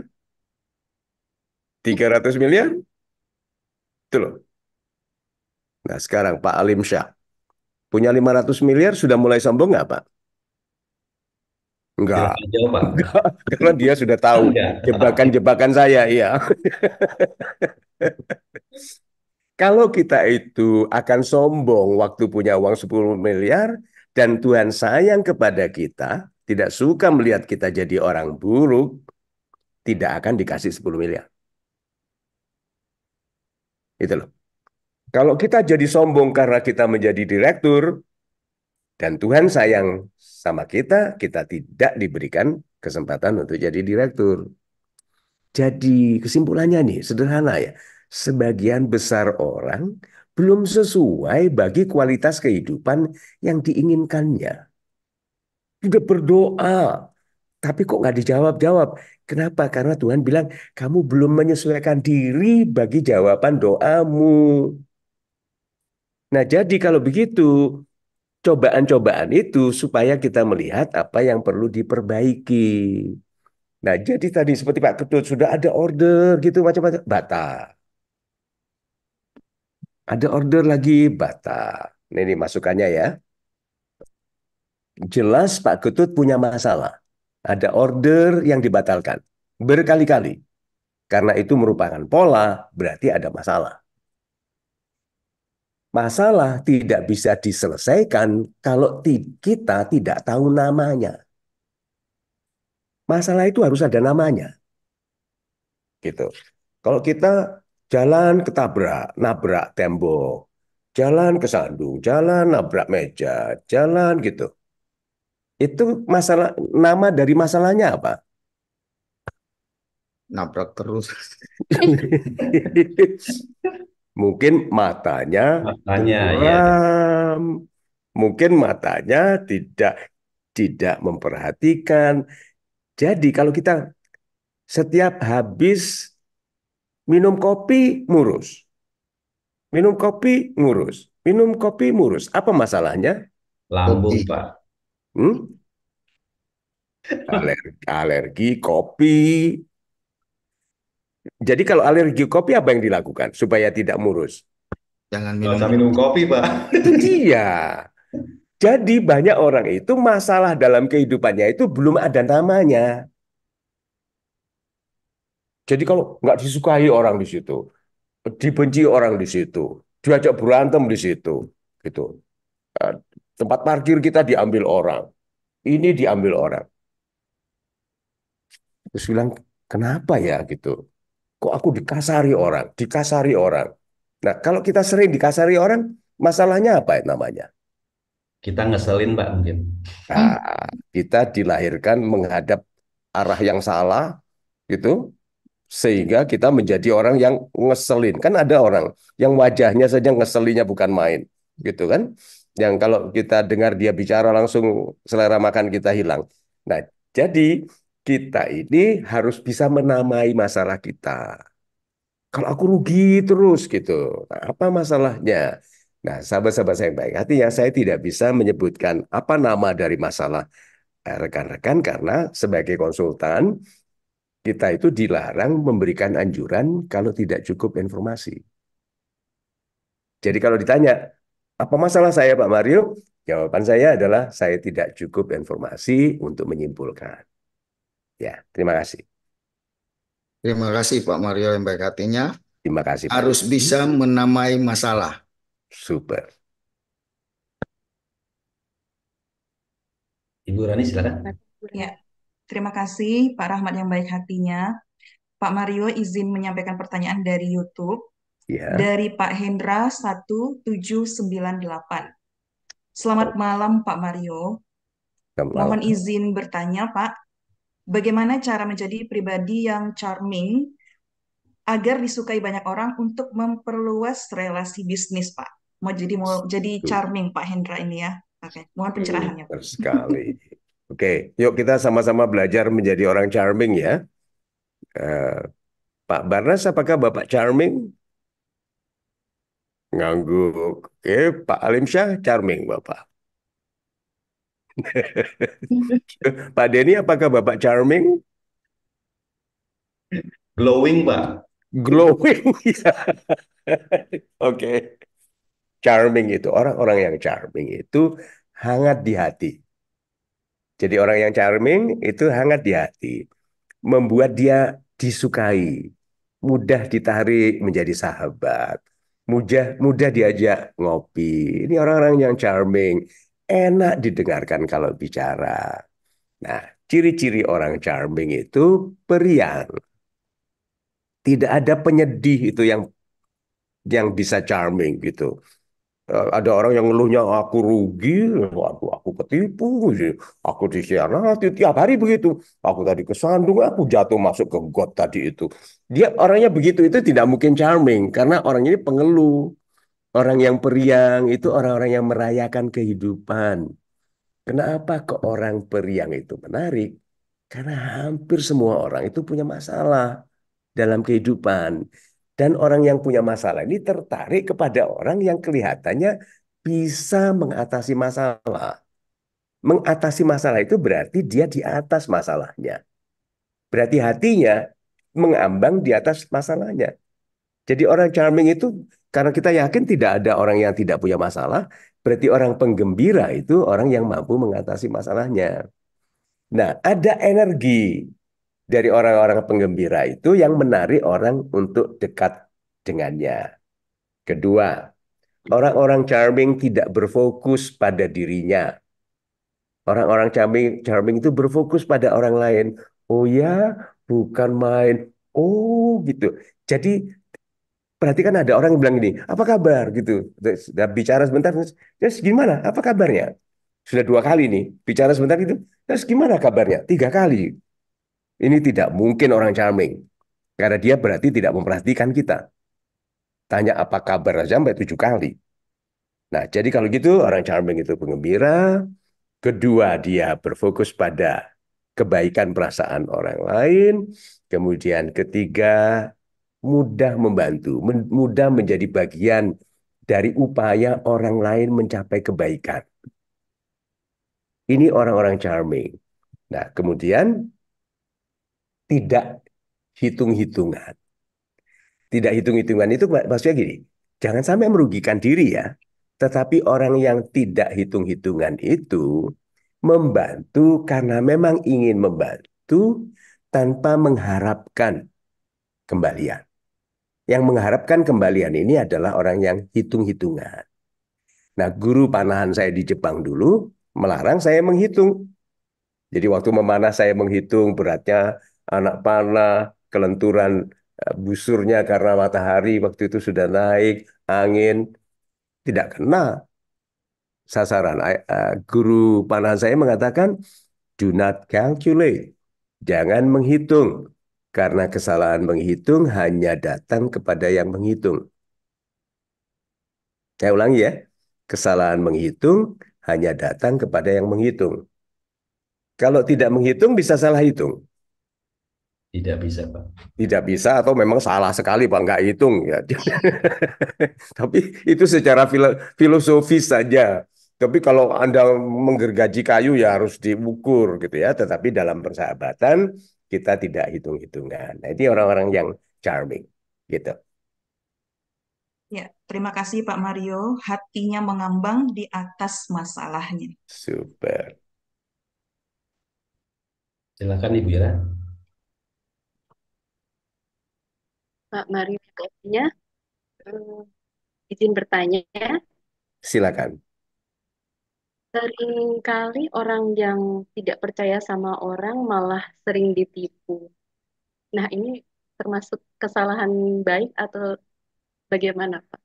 Speaker 3: 300 miliar? Itu loh. Nah sekarang Pak Alim Syah. Punya 500 miliar sudah mulai sombong nggak Pak? Enggak. Enggak, karena dia sudah tahu jebakan-jebakan saya, iya. Kalau kita itu akan sombong waktu punya uang 10 miliar dan Tuhan sayang kepada kita, tidak suka melihat kita jadi orang buruk, tidak akan dikasih 10 miliar. Itu loh. Kalau kita jadi sombong karena kita menjadi direktur, dan Tuhan sayang sama kita, kita tidak diberikan kesempatan untuk jadi direktur. Jadi kesimpulannya nih sederhana ya. Sebagian besar orang belum sesuai bagi kualitas kehidupan yang diinginkannya. Sudah berdoa, tapi kok nggak dijawab-jawab. Kenapa? Karena Tuhan bilang kamu belum menyesuaikan diri bagi jawaban doamu. Nah jadi kalau begitu cobaan-cobaan itu supaya kita melihat apa yang perlu diperbaiki. Nah, jadi tadi seperti Pak Ketut sudah ada order gitu macam-macam batal. Ada order lagi batal. Ini, ini masukannya ya. Jelas Pak Ketut punya masalah. Ada order yang dibatalkan berkali-kali. Karena itu merupakan pola, berarti ada masalah. Masalah tidak bisa diselesaikan kalau kita tidak tahu namanya. Masalah itu harus ada namanya. Gitu. Kalau kita jalan ketabrak, nabrak tembok, jalan ke sandung, jalan nabrak meja, jalan gitu. Itu masalah nama dari masalahnya apa? Nabrak terus. mungkin matanya matanya ya. mungkin matanya tidak tidak memperhatikan. Jadi kalau kita setiap habis minum kopi ngurus. Minum kopi ngurus. Minum kopi ngurus. Apa masalahnya? Lambung, Pak. Hmm? Alergi, alergi kopi, jadi kalau alergi kopi apa yang dilakukan supaya tidak murus? Jangan minum, Jangan minum kopi, Pak. Iya. Jadi banyak orang itu masalah dalam kehidupannya itu belum ada namanya. Jadi kalau nggak disukai orang di situ, dibenci orang di situ, diajak berantem di situ, gitu. Eh, tempat parkir kita diambil orang, ini diambil orang. Terus bilang kenapa ya gitu? Kok aku dikasari orang, dikasari orang. Nah, kalau kita sering dikasari orang, masalahnya apa ya namanya? Kita ngeselin, Pak, mungkin. Nah, kita dilahirkan menghadap arah yang salah, gitu, sehingga kita menjadi orang yang ngeselin. Kan ada orang yang wajahnya saja ngeselinnya bukan main, gitu kan? Yang kalau kita dengar dia bicara langsung selera makan kita hilang. Nah, jadi kita ini harus bisa menamai masalah kita. Kalau aku rugi terus gitu, nah, apa masalahnya? Nah, sahabat-sahabat saya yang baik hati ya, saya tidak bisa menyebutkan apa nama dari masalah eh, rekan-rekan karena sebagai konsultan kita itu dilarang memberikan anjuran kalau tidak cukup informasi. Jadi kalau ditanya, apa masalah saya Pak Mario? Jawaban saya adalah saya tidak cukup informasi untuk menyimpulkan. Ya, terima
Speaker 6: kasih. Terima kasih Pak Mario yang baik hatinya. Terima kasih. Pak. Harus bisa menamai masalah. Super. Ibu Rani silakan.
Speaker 7: Ya. Terima kasih Pak Rahmat yang baik hatinya. Pak Mario izin menyampaikan pertanyaan dari YouTube. Ya. Dari Pak Hendra 1798. Selamat oh. malam Pak Mario. Mohon izin bertanya Pak, bagaimana cara menjadi pribadi yang charming agar disukai banyak orang untuk memperluas relasi bisnis, Pak. Mau jadi mau jadi charming Pak Hendra ini ya. Oke, okay. mohon pencerahannya. Pak.
Speaker 3: sekali. Oke, yuk kita sama-sama belajar menjadi orang charming ya. Uh, Pak Barnas, apakah Bapak charming? Ngangguk. Oke, okay. Pak Alimsyah, charming Bapak. Pak Denny, apakah Bapak charming? Glowing, Pak. Glowing, iya. Oke. Okay. Charming itu, orang-orang yang charming itu hangat di hati. Jadi orang yang charming itu hangat di hati. Membuat dia disukai. Mudah ditarik menjadi sahabat. Mudah, mudah diajak ngopi. Ini orang-orang yang charming enak didengarkan kalau bicara. Nah, ciri-ciri orang charming itu periang. Tidak ada penyedih itu yang yang bisa charming gitu. Eh, ada orang yang ngeluhnya aku rugi, aku aku ketipu, aku dikhianati tiap hari begitu. Aku tadi kesandung, aku jatuh masuk ke got tadi itu. Dia orangnya begitu itu tidak mungkin charming karena orang ini pengeluh. Orang yang periang itu orang-orang yang merayakan kehidupan. Kenapa ke orang periang itu menarik? Karena hampir semua orang itu punya masalah dalam kehidupan. Dan orang yang punya masalah ini tertarik kepada orang yang kelihatannya bisa mengatasi masalah. Mengatasi masalah itu berarti dia di atas masalahnya. Berarti hatinya mengambang di atas masalahnya. Jadi orang charming itu karena kita yakin tidak ada orang yang tidak punya masalah, berarti orang penggembira itu orang yang mampu mengatasi masalahnya. Nah, ada energi dari orang-orang penggembira itu yang menarik orang untuk dekat dengannya. Kedua, orang-orang charming tidak berfokus pada dirinya. Orang-orang charming, charming itu berfokus pada orang lain. Oh ya, bukan main. Oh gitu. Jadi Perhatikan ada orang yang bilang gini, apa kabar gitu. Sudah bicara sebentar, terus gimana? Apa kabarnya? Sudah dua kali nih, bicara sebentar gitu. Terus gimana kabarnya? Tiga kali. Ini tidak mungkin orang charming. Karena dia berarti tidak memperhatikan kita. Tanya apa kabar aja sampai tujuh kali. Nah, jadi kalau gitu orang charming itu pengembira. Kedua, dia berfokus pada kebaikan perasaan orang lain. Kemudian ketiga, mudah membantu, mudah menjadi bagian dari upaya orang lain mencapai kebaikan. Ini orang-orang charming. Nah, kemudian tidak hitung-hitungan. Tidak hitung-hitungan itu maksudnya gini, jangan sampai merugikan diri ya. Tetapi orang yang tidak hitung-hitungan itu membantu karena memang ingin membantu tanpa mengharapkan kembalian. Yang mengharapkan kembalian ini adalah orang yang hitung-hitungan. Nah, guru panahan saya di Jepang dulu melarang saya menghitung. Jadi waktu memanah saya menghitung beratnya anak panah, kelenturan eh, busurnya karena matahari waktu itu sudah naik, angin tidak kena sasaran. Eh, eh, guru panahan saya mengatakan, do not calculate, jangan menghitung. Karena kesalahan menghitung hanya datang kepada yang menghitung. Saya ulangi ya. Kesalahan menghitung hanya datang kepada yang menghitung. Kalau tidak menghitung bisa salah hitung. Tidak bisa, Pak. Tidak bisa atau memang salah sekali, Pak, nggak hitung ya. Tapi itu secara filosofi filosofis saja. Tapi kalau Anda menggergaji kayu ya harus diukur gitu ya. Tetapi dalam persahabatan kita tidak hitung-hitungan. Nah, itu orang-orang yang charming gitu.
Speaker 7: Ya, terima kasih Pak Mario. Hatinya mengambang di atas masalahnya.
Speaker 3: Super. Silakan Ibu Ira.
Speaker 2: Pak Mario, hmm, izin bertanya. Silakan. Seringkali orang yang tidak percaya sama orang malah sering ditipu. Nah, ini termasuk kesalahan baik atau bagaimana, Pak?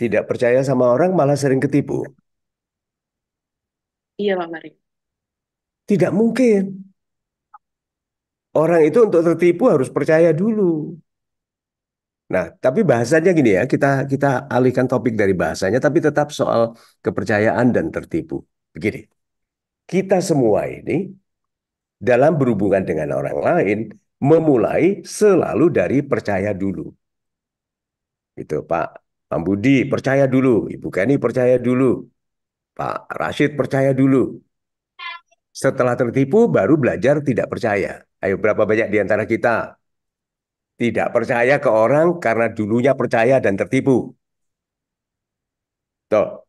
Speaker 3: Tidak percaya sama orang malah sering ketipu. Iya, Pak Mari. Tidak mungkin. Orang itu untuk tertipu harus percaya dulu. Nah, tapi bahasanya gini ya, kita kita alihkan topik dari bahasanya, tapi tetap soal kepercayaan dan tertipu. Begini, kita semua ini dalam berhubungan dengan orang lain memulai selalu dari percaya dulu. Itu Pak Pambudi percaya dulu, Ibu Kani percaya dulu, Pak Rashid percaya dulu. Setelah tertipu baru belajar tidak percaya. Ayo berapa banyak di antara kita tidak percaya ke orang karena dulunya percaya dan tertipu. Tuh.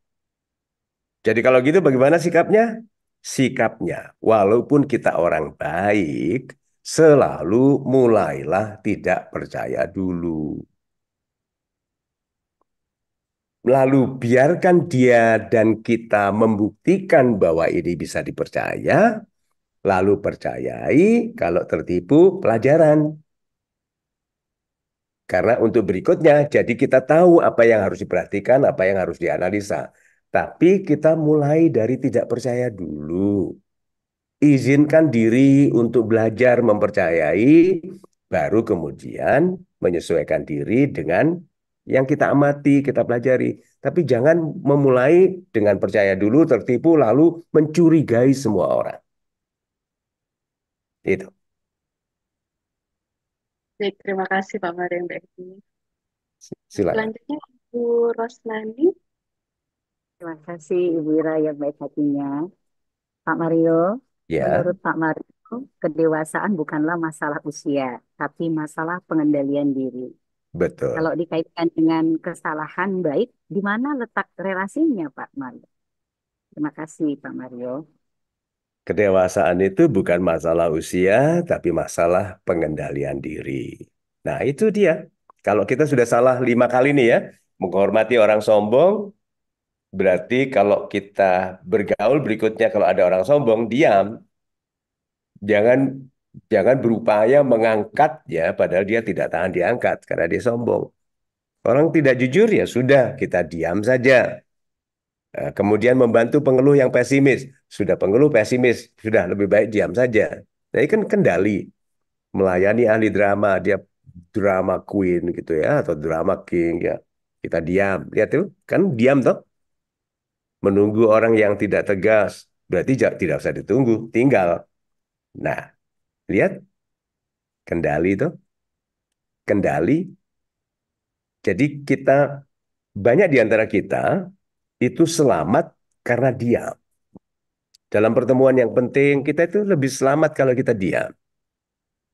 Speaker 3: Jadi kalau gitu bagaimana sikapnya? Sikapnya, walaupun kita orang baik, selalu mulailah tidak percaya dulu. Lalu biarkan dia dan kita membuktikan bahwa ini bisa dipercaya. Lalu percayai kalau tertipu pelajaran. Karena untuk berikutnya, jadi kita tahu apa yang harus diperhatikan, apa yang harus dianalisa. Tapi kita mulai dari tidak percaya dulu. Izinkan diri untuk belajar mempercayai, baru kemudian menyesuaikan diri dengan yang kita amati, kita pelajari. Tapi jangan memulai dengan percaya dulu, tertipu, lalu mencurigai semua orang. Itu.
Speaker 2: Baik, terima kasih Pak Mariam Silakan. Selanjutnya Bu Rosnani.
Speaker 4: Terima kasih Ibu Ira yang baik hatinya. Pak Mario, Ya. menurut Pak Mario, kedewasaan bukanlah masalah usia, tapi masalah pengendalian diri. Betul. Kalau dikaitkan dengan kesalahan baik, di mana letak relasinya Pak Mario?
Speaker 5: Terima kasih Pak Mario.
Speaker 3: Kedewasaan itu bukan masalah usia, tapi masalah pengendalian diri. Nah, itu dia. Kalau kita sudah salah lima kali nih ya, menghormati orang sombong, Berarti kalau kita bergaul berikutnya kalau ada orang sombong, diam. Jangan jangan berupaya mengangkat ya padahal dia tidak tahan diangkat karena dia sombong. Orang tidak jujur ya sudah kita diam saja. Eh, kemudian membantu pengeluh yang pesimis. Sudah pengeluh pesimis, sudah lebih baik diam saja. Nah ini kan kendali. Melayani ahli drama, dia drama queen gitu ya atau drama king ya kita diam lihat tuh kan diam toh menunggu orang yang tidak tegas, berarti tidak usah ditunggu, tinggal. Nah, lihat kendali itu. Kendali. Jadi kita banyak di antara kita itu selamat karena diam. Dalam pertemuan yang penting kita itu lebih selamat kalau kita diam.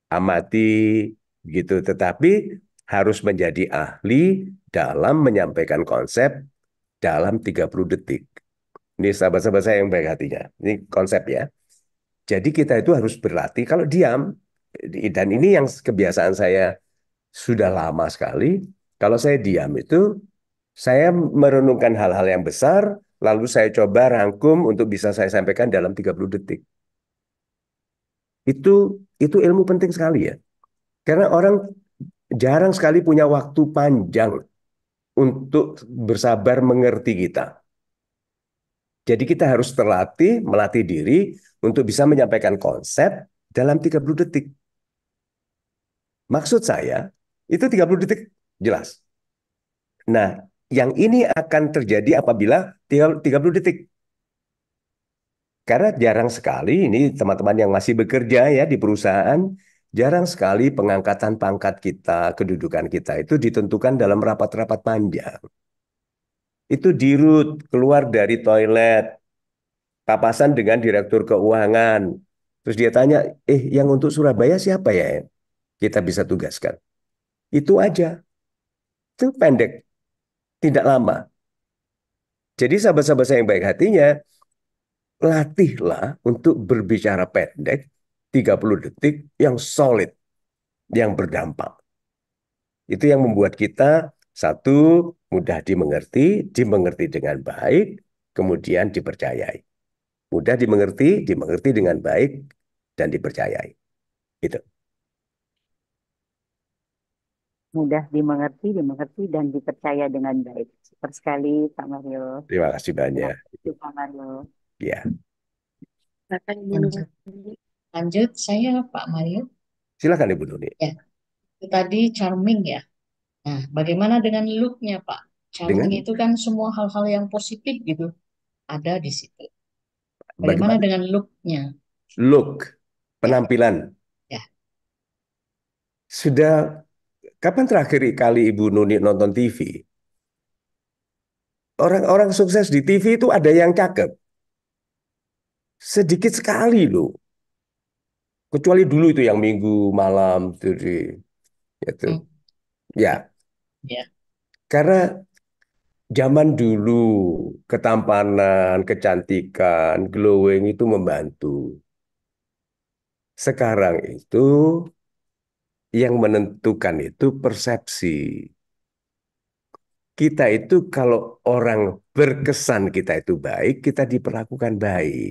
Speaker 3: Amati gitu, tetapi harus menjadi ahli dalam menyampaikan konsep dalam 30 detik. Ini sahabat-sahabat saya yang baik hatinya. Ini konsep ya. Jadi kita itu harus berlatih. Kalau diam, dan ini yang kebiasaan saya sudah lama sekali. Kalau saya diam itu, saya merenungkan hal-hal yang besar, lalu saya coba rangkum untuk bisa saya sampaikan dalam 30 detik. Itu itu ilmu penting sekali ya. Karena orang jarang sekali punya waktu panjang untuk bersabar mengerti kita. Jadi kita harus terlatih, melatih diri untuk bisa menyampaikan konsep dalam 30 detik. Maksud saya, itu 30 detik jelas. Nah, yang ini akan terjadi apabila 30 detik. Karena jarang sekali ini teman-teman yang masih bekerja ya di perusahaan, jarang sekali pengangkatan pangkat kita, kedudukan kita itu ditentukan dalam rapat-rapat panjang itu dirut keluar dari toilet papasan dengan direktur keuangan terus dia tanya eh yang untuk Surabaya siapa ya kita bisa tugaskan itu aja itu pendek tidak lama jadi sahabat-sahabat saya yang baik hatinya latihlah untuk berbicara pendek 30 detik yang solid, yang berdampak. Itu yang membuat kita satu, mudah dimengerti, dimengerti dengan baik, kemudian dipercayai. Mudah dimengerti, dimengerti dengan baik, dan dipercayai. Itu.
Speaker 4: Mudah dimengerti, dimengerti, dan dipercaya dengan baik. Super sekali, Pak Mario.
Speaker 3: Terima kasih banyak. Terima
Speaker 4: kasih, Pak Mario. Ya. Lanjut. saya Pak Mario.
Speaker 3: Silakan Ibu Nuni. Ya.
Speaker 4: tadi charming ya. Nah, bagaimana dengan look-nya, Pak? Charming Dengan itu kan semua hal-hal yang positif gitu ada di situ. Bagaimana bagaimana dengan look-nya?
Speaker 3: look, ya. penampilan. ya. Sudah kapan terakhir kali Ibu Nuni nonton TV? Orang-orang sukses di TV itu ada yang cakep. Sedikit sekali loh. Kecuali dulu itu yang minggu malam itu di itu. Hmm, Ya, Ya. Karena zaman dulu ketampanan, kecantikan, glowing itu membantu. Sekarang itu yang menentukan itu persepsi. Kita itu kalau orang berkesan kita itu baik, kita diperlakukan baik.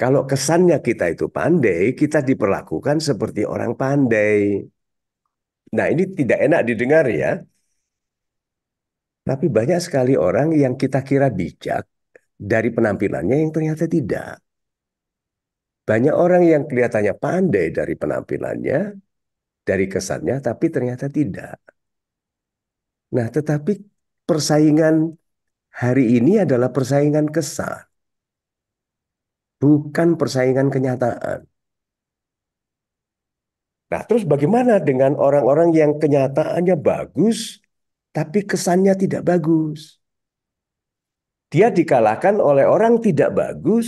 Speaker 3: Kalau kesannya kita itu pandai, kita diperlakukan seperti orang pandai. Nah, ini tidak enak didengar ya. Tapi banyak sekali orang yang kita kira bijak dari penampilannya yang ternyata tidak. Banyak orang yang kelihatannya pandai dari penampilannya, dari kesannya, tapi ternyata tidak. Nah, tetapi persaingan hari ini adalah persaingan kesan, bukan persaingan kenyataan. Nah, terus bagaimana dengan orang-orang yang kenyataannya bagus, tapi kesannya tidak bagus? Dia dikalahkan oleh orang tidak bagus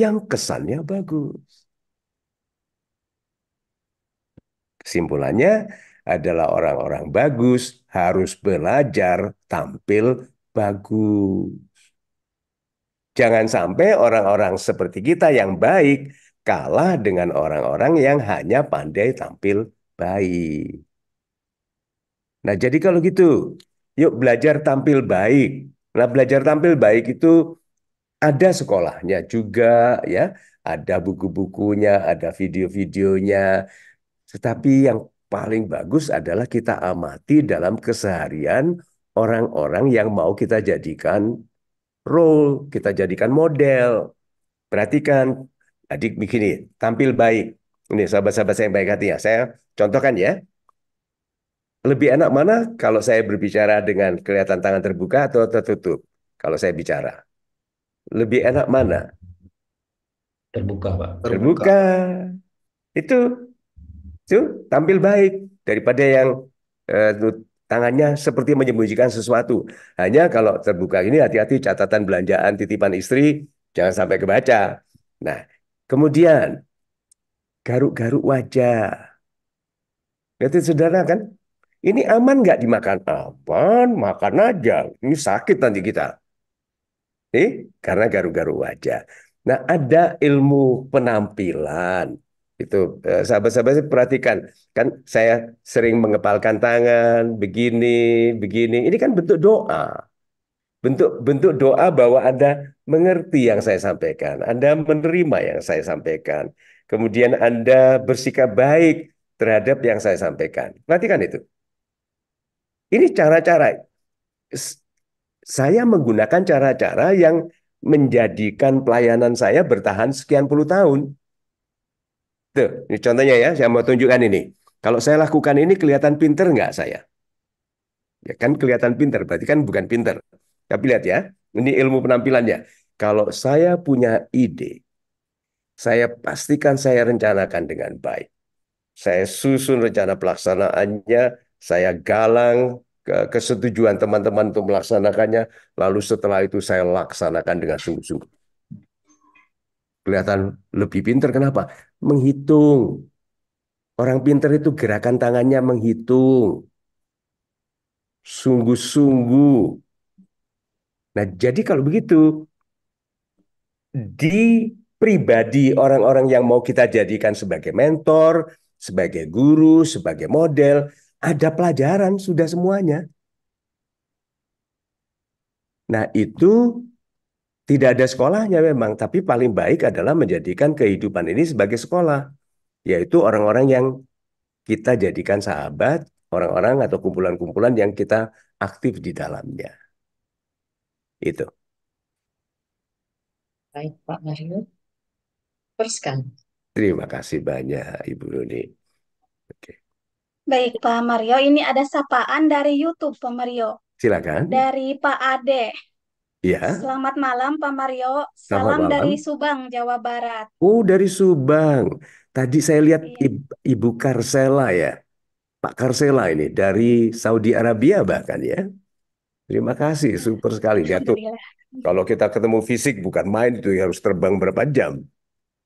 Speaker 3: yang kesannya bagus. Kesimpulannya adalah orang-orang bagus harus belajar tampil bagus. Jangan sampai orang-orang seperti kita yang baik kalah dengan orang-orang yang hanya pandai tampil baik. Nah, jadi kalau gitu, yuk belajar tampil baik. Nah, belajar tampil baik itu ada sekolahnya juga ya, ada buku-bukunya, ada video-videonya. Tetapi yang paling bagus adalah kita amati dalam keseharian orang-orang yang mau kita jadikan role, kita jadikan model. Perhatikan adik begini, tampil baik. Ini sahabat-sahabat saya yang baik hati ya. Saya contohkan ya. Lebih enak mana kalau saya berbicara dengan kelihatan tangan terbuka atau tertutup? Kalau saya bicara. Lebih enak mana?
Speaker 1: Terbuka, Pak. Terbuka. terbuka.
Speaker 3: Itu. Itu tampil baik daripada yang eh, tangannya seperti menyembunyikan sesuatu. Hanya kalau terbuka ini hati-hati catatan belanjaan titipan istri jangan sampai kebaca. Nah, Kemudian garuk-garuk wajah. Berarti saudara kan? Ini aman nggak dimakan? Aman, makan aja. Ini sakit nanti kita. Nih, karena garuk-garuk wajah. Nah, ada ilmu penampilan. Itu eh, sahabat-sahabat perhatikan. Kan saya sering mengepalkan tangan, begini, begini. Ini kan bentuk doa bentuk bentuk doa bahwa Anda mengerti yang saya sampaikan, Anda menerima yang saya sampaikan, kemudian Anda bersikap baik terhadap yang saya sampaikan. Perhatikan itu. Ini cara-cara saya menggunakan cara-cara yang menjadikan pelayanan saya bertahan sekian puluh tahun. Tuh, ini contohnya ya, saya mau tunjukkan ini. Kalau saya lakukan ini kelihatan pinter nggak saya? Ya kan kelihatan pinter, berarti kan bukan pinter. Tapi lihat ya, ini ilmu penampilannya. Kalau saya punya ide, saya pastikan saya rencanakan dengan baik. Saya susun rencana pelaksanaannya, saya galang kesetujuan teman-teman untuk melaksanakannya, lalu setelah itu saya laksanakan dengan sungguh-sungguh. Kelihatan lebih pinter kenapa? Menghitung. Orang pinter itu gerakan tangannya menghitung. Sungguh-sungguh Nah, jadi kalau begitu, di pribadi orang-orang yang mau kita jadikan sebagai mentor, sebagai guru, sebagai model, ada pelajaran sudah semuanya. Nah, itu tidak ada sekolahnya memang, tapi paling baik adalah menjadikan kehidupan ini sebagai sekolah, yaitu orang-orang yang kita jadikan sahabat, orang-orang atau kumpulan-kumpulan yang kita aktif di dalamnya. Itu.
Speaker 2: Baik,
Speaker 4: Pak Mario.
Speaker 5: Teruskan.
Speaker 3: Terima kasih banyak, Ibu Rudi.
Speaker 5: Oke. Baik, Pak Mario. Ini ada sapaan dari YouTube, Pak Mario. Silakan. Dari Pak Ade. Ya. Selamat malam, Pak Mario. Selamat Salam malam. dari Subang, Jawa Barat.
Speaker 3: Oh, dari Subang. Tadi saya lihat iya. Ibu Karsela ya. Pak Karsela ini dari Saudi Arabia bahkan ya. Terima kasih, super sekali. Ya tuh, kalau kita ketemu fisik bukan main itu harus terbang berapa jam.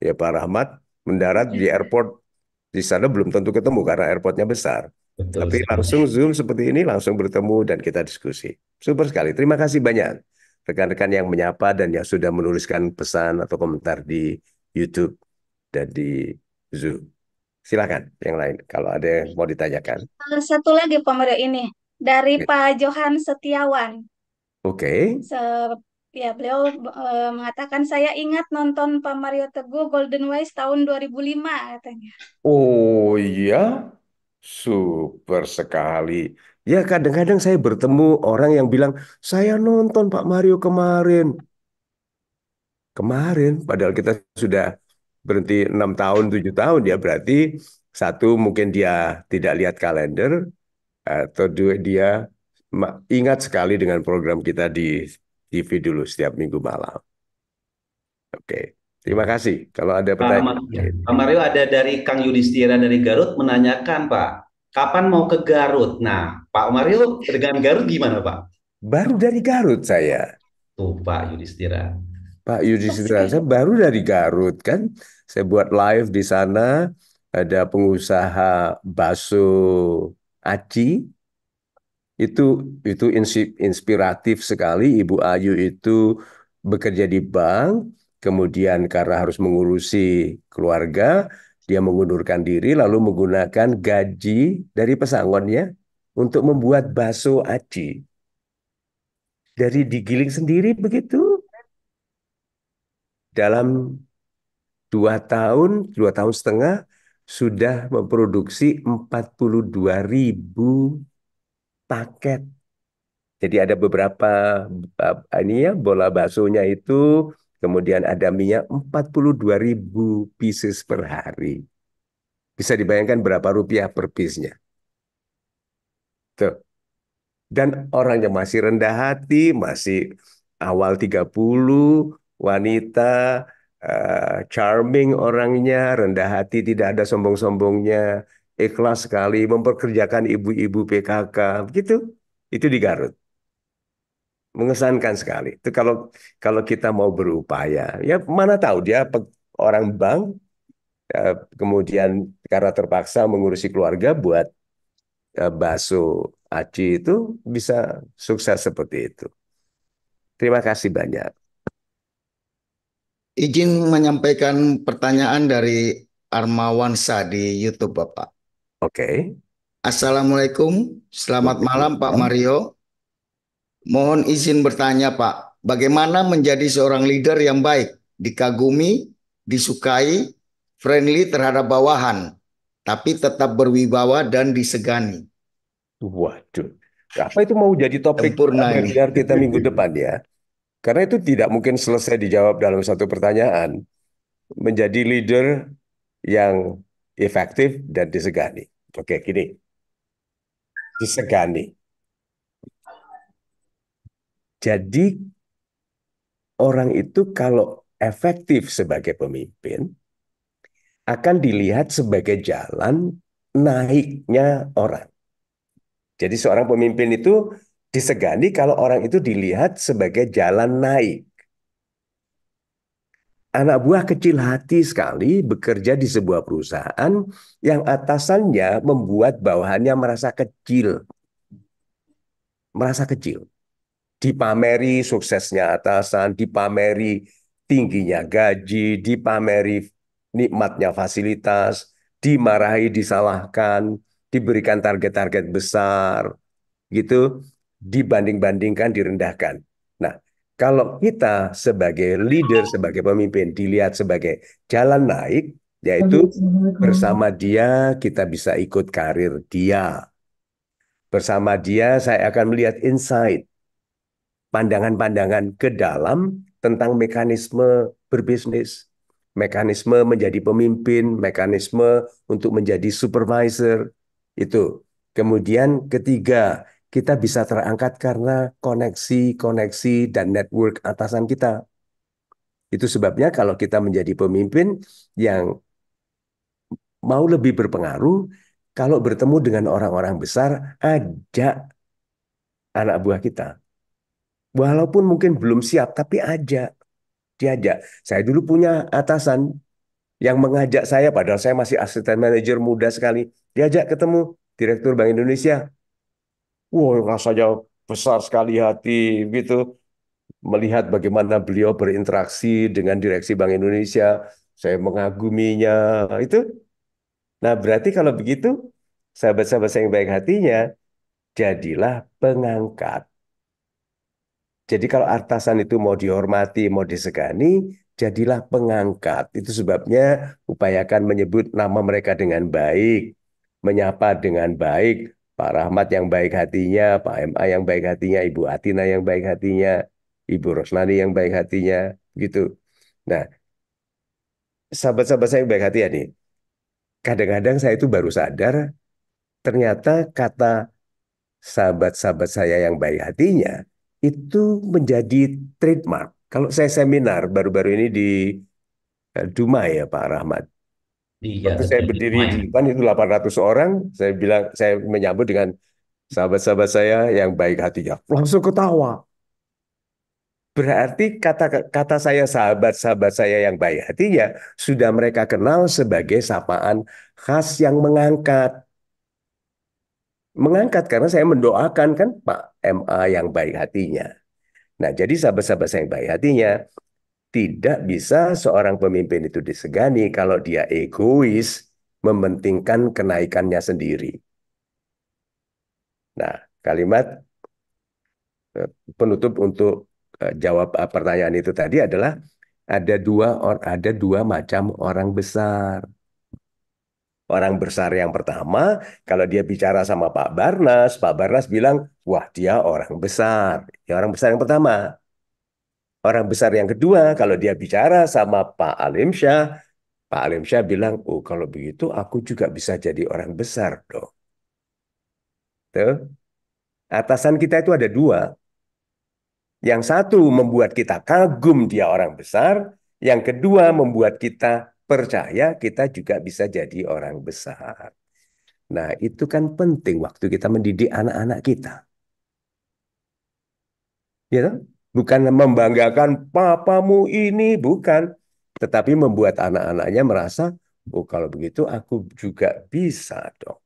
Speaker 3: Ya Pak Rahmat mendarat di iya. airport di sana belum tentu ketemu karena airportnya besar.
Speaker 1: Betul, Tapi sekali. langsung
Speaker 3: zoom seperti ini langsung bertemu dan kita diskusi. Super sekali. Terima kasih banyak rekan-rekan yang menyapa dan yang sudah menuliskan pesan atau komentar di YouTube dan di Zoom. Silakan yang lain kalau ada yang mau ditanyakan.
Speaker 5: Eh, satu lagi pemerintah ini dari Pak Johan Setiawan.
Speaker 3: Oke. Okay.
Speaker 5: Se ya beliau e, mengatakan saya ingat nonton Pak Mario Teguh Golden Wise tahun 2005 katanya.
Speaker 3: Oh iya, super sekali. Ya kadang-kadang saya bertemu orang yang bilang saya nonton Pak Mario kemarin. Kemarin, padahal kita sudah berhenti enam tahun tujuh tahun ya berarti satu mungkin dia tidak lihat kalender, atau dia ingat sekali dengan program kita di TV dulu setiap minggu malam. Oke, terima kasih. Kalau ada pertanyaan.
Speaker 1: Pak Mario ada dari Kang Yudhistira dari Garut menanyakan Pak, kapan mau ke Garut? Nah, Pak Mario dengan Garut gimana Pak?
Speaker 3: Baru dari Garut saya.
Speaker 1: Tuh Pak Yudhistira.
Speaker 3: Pak Yudhistira, saya baru dari Garut kan. Saya buat live di sana. Ada pengusaha baso Aci itu itu inspiratif sekali Ibu Ayu itu bekerja di bank kemudian karena harus mengurusi keluarga dia mengundurkan diri lalu menggunakan gaji dari pesangonnya untuk membuat bakso aci dari digiling sendiri begitu dalam dua tahun dua tahun setengah sudah memproduksi 42 ribu paket. Jadi ada beberapa ini ya bola baksonya itu, kemudian ada minyak 42 ribu pieces per hari. Bisa dibayangkan berapa rupiah per piece-nya. Tuh. Dan orang yang masih rendah hati, masih awal 30, wanita Eh, charming orangnya, rendah hati, tidak ada sombong-sombongnya, ikhlas sekali, memperkerjakan ibu-ibu PKK, begitu. Itu di Garut. Mengesankan sekali. Itu kalau kalau kita mau berupaya, ya mana tahu dia orang bank, eh, kemudian karena terpaksa mengurusi keluarga buat eh, baso aci itu bisa sukses
Speaker 6: seperti itu. Terima kasih banyak. Izin menyampaikan pertanyaan dari Armawan Sa di YouTube, Bapak. Oke. Okay. Assalamualaikum, selamat malam Pak Mario. Mohon izin bertanya Pak, bagaimana menjadi seorang leader yang baik, dikagumi, disukai, friendly terhadap bawahan, tapi tetap berwibawa dan disegani? Waduh, apa itu mau jadi topik
Speaker 3: Biar kita minggu depan ya? Karena itu tidak mungkin selesai dijawab dalam satu pertanyaan. Menjadi leader yang efektif dan disegani. Oke, gini. Disegani. Jadi orang itu kalau efektif sebagai pemimpin akan dilihat sebagai jalan naiknya orang. Jadi seorang pemimpin itu Disegani kalau orang itu dilihat sebagai jalan naik. Anak buah kecil hati sekali bekerja di sebuah perusahaan yang atasannya membuat bawahannya merasa kecil. Merasa kecil. Dipameri suksesnya atasan, dipameri tingginya gaji, dipameri nikmatnya fasilitas, dimarahi, disalahkan, diberikan target-target besar, gitu dibanding-bandingkan, direndahkan. Nah, kalau kita sebagai leader, sebagai pemimpin dilihat sebagai jalan naik, yaitu bersama dia kita bisa ikut karir dia. Bersama dia saya akan melihat insight, pandangan-pandangan ke dalam tentang mekanisme berbisnis, mekanisme menjadi pemimpin, mekanisme untuk menjadi supervisor. Itu. Kemudian ketiga, kita bisa terangkat karena koneksi-koneksi dan network atasan kita. Itu sebabnya kalau kita menjadi pemimpin yang mau lebih berpengaruh, kalau bertemu dengan orang-orang besar, ajak anak buah kita. Walaupun mungkin belum siap, tapi ajak. Diajak. Saya dulu punya atasan yang mengajak saya, padahal saya masih asisten manajer muda sekali. Diajak ketemu Direktur Bank Indonesia, Wow, rasanya besar sekali hati gitu melihat bagaimana beliau berinteraksi dengan direksi Bank Indonesia. Saya mengaguminya itu. Nah, berarti kalau begitu sahabat-sahabat saya yang baik hatinya jadilah pengangkat. Jadi kalau artasan itu mau dihormati, mau disegani, jadilah pengangkat. Itu sebabnya upayakan menyebut nama mereka dengan baik, menyapa dengan baik, Pak Rahmat yang baik hatinya, Pak MA yang baik hatinya, Ibu Atina yang baik hatinya, Ibu Roslani yang baik hatinya, gitu. Nah, sahabat-sahabat saya yang baik hati ya nih, kadang-kadang saya itu baru sadar, ternyata kata sahabat-sahabat saya yang baik hatinya, itu menjadi trademark. Kalau saya seminar baru-baru ini di eh, Dumai ya Pak Rahmat, Iya, Waktu saya berdiri di depan itu 800 orang, saya bilang saya menyambut dengan sahabat-sahabat saya yang baik hatinya, langsung ketawa. Berarti kata kata saya sahabat-sahabat saya yang baik hatinya sudah mereka kenal sebagai sapaan khas yang mengangkat. Mengangkat karena saya mendoakan kan Pak MA yang baik hatinya. Nah, jadi sahabat-sahabat saya yang baik hatinya tidak bisa seorang pemimpin itu disegani kalau dia egois mementingkan kenaikannya sendiri. Nah, kalimat eh, penutup untuk eh, jawab eh, pertanyaan itu tadi adalah ada dua ada dua macam orang besar. Orang besar yang pertama, kalau dia bicara sama Pak Barnas, Pak Barnas bilang, "Wah, dia orang besar." Ya orang besar yang pertama. Orang besar yang kedua, kalau dia bicara sama Pak Alim Syah, Pak Alim Syah bilang, oh kalau begitu aku juga bisa jadi orang besar dong. Tuh. Atasan kita itu ada dua. Yang satu membuat kita kagum dia orang besar. Yang kedua membuat kita percaya kita juga bisa jadi orang besar. Nah itu kan penting waktu kita mendidik anak-anak kita. Ya Bukan membanggakan papamu ini, bukan. Tetapi membuat anak-anaknya merasa, oh kalau begitu aku juga bisa dong.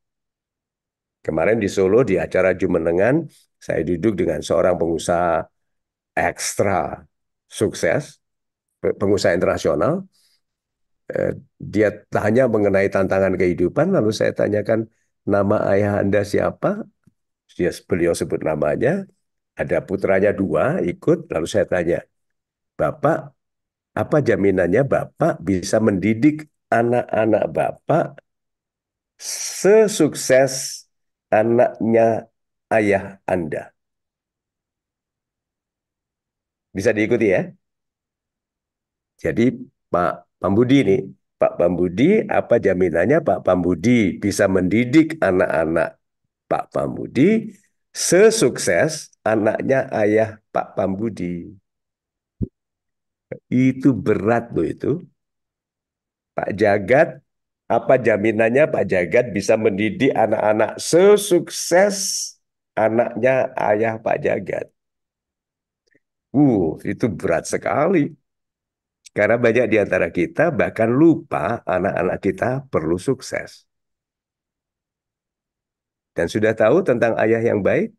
Speaker 3: Kemarin di Solo di acara Jumenengan, saya duduk dengan seorang pengusaha ekstra sukses, pengusaha internasional. Eh, dia tanya mengenai tantangan kehidupan, lalu saya tanyakan nama ayah Anda siapa? Dia beliau sebut namanya ada putranya dua ikut, lalu saya tanya, Bapak, apa jaminannya Bapak bisa mendidik anak-anak Bapak sesukses anaknya ayah Anda? Bisa diikuti ya? Jadi Pak Pambudi ini, Pak Pambudi apa jaminannya Pak Pambudi bisa mendidik anak-anak Pak Pambudi sesukses anaknya ayah Pak Pambudi. Itu berat loh itu. Pak Jagat, apa jaminannya Pak Jagat bisa mendidik anak-anak sesukses anaknya ayah Pak Jagat? Uh, itu berat sekali. Karena banyak di antara kita bahkan lupa anak-anak kita perlu sukses. Dan sudah tahu tentang ayah yang baik?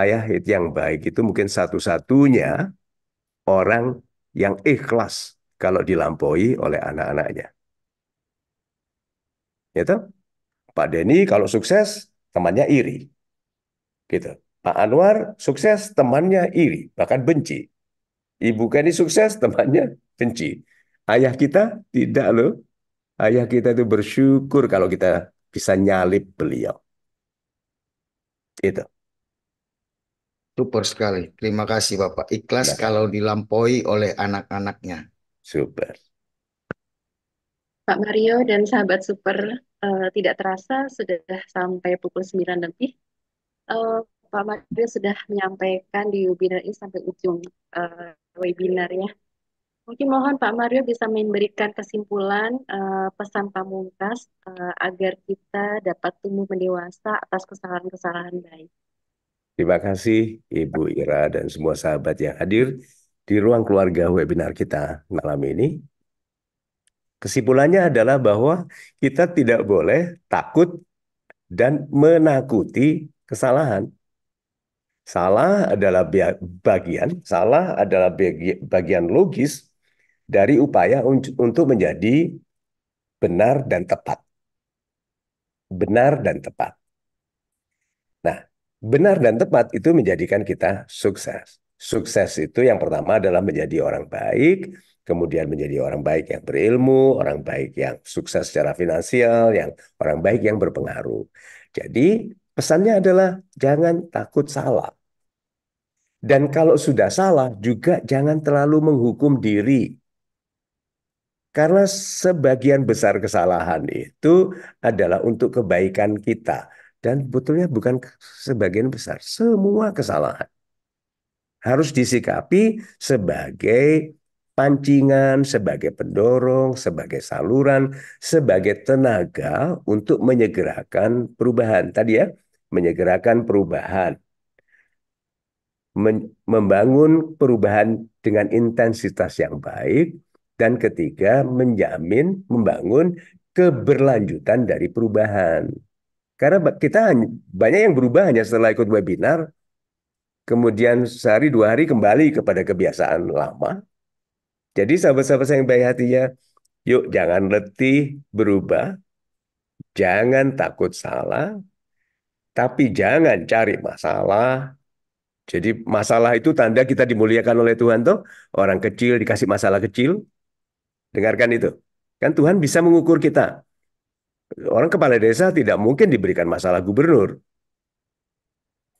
Speaker 3: ayah yang baik itu mungkin satu-satunya hmm. orang yang ikhlas kalau dilampaui oleh anak-anaknya. Gitu? Pak Denny kalau sukses, temannya iri. Gitu. Pak Anwar sukses, temannya iri, bahkan benci. Ibu Kenny sukses, temannya benci. Ayah kita tidak loh. Ayah kita itu bersyukur kalau
Speaker 6: kita bisa nyalip beliau. Itu. Super sekali. Terima kasih Bapak. Ikhlas nah. kalau dilampaui oleh anak-anaknya. Super.
Speaker 2: Pak Mario dan sahabat super uh, tidak terasa sudah sampai pukul 9 nanti. Uh, Pak Mario sudah menyampaikan di webinar ini sampai ujung uh, ya. Mungkin mohon Pak Mario bisa memberikan kesimpulan uh, pesan pamungkas uh, agar kita dapat tumbuh mendewasa atas kesalahan-kesalahan baik.
Speaker 3: Terima kasih Ibu Ira dan semua sahabat yang hadir di ruang keluarga webinar kita malam ini. Kesimpulannya adalah bahwa kita tidak boleh takut dan menakuti kesalahan. Salah adalah bagian, salah adalah bagian logis dari upaya untuk menjadi benar dan tepat. Benar dan tepat benar dan tepat itu menjadikan kita sukses. Sukses itu yang pertama adalah menjadi orang baik, kemudian menjadi orang baik yang berilmu, orang baik yang sukses secara finansial, yang orang baik yang berpengaruh. Jadi pesannya adalah jangan takut salah. Dan kalau sudah salah juga jangan terlalu menghukum diri. Karena sebagian besar kesalahan itu adalah untuk kebaikan kita. Dan betulnya bukan sebagian besar, semua kesalahan harus disikapi sebagai pancingan, sebagai pendorong, sebagai saluran, sebagai tenaga untuk menyegerakan perubahan. Tadi ya, menyegerakan perubahan. Men membangun perubahan dengan intensitas yang baik, dan ketiga menjamin membangun keberlanjutan dari perubahan. Karena kita banyak yang berubah hanya setelah ikut webinar, kemudian sehari dua hari kembali kepada kebiasaan lama. Jadi sahabat-sahabat saya yang baik hatinya, yuk jangan letih berubah, jangan takut salah, tapi jangan cari masalah. Jadi masalah itu tanda kita dimuliakan oleh Tuhan tuh. Orang kecil dikasih masalah kecil, dengarkan itu. Kan Tuhan bisa mengukur kita orang kepala desa tidak mungkin diberikan masalah gubernur.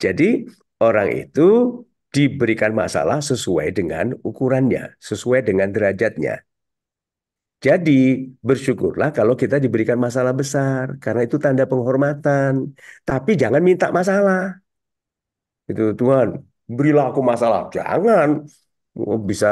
Speaker 3: Jadi orang itu diberikan masalah sesuai dengan ukurannya, sesuai dengan derajatnya. Jadi bersyukurlah kalau kita diberikan masalah besar karena itu tanda penghormatan. Tapi jangan minta masalah. Itu Tuhan, berilah aku masalah. Jangan bisa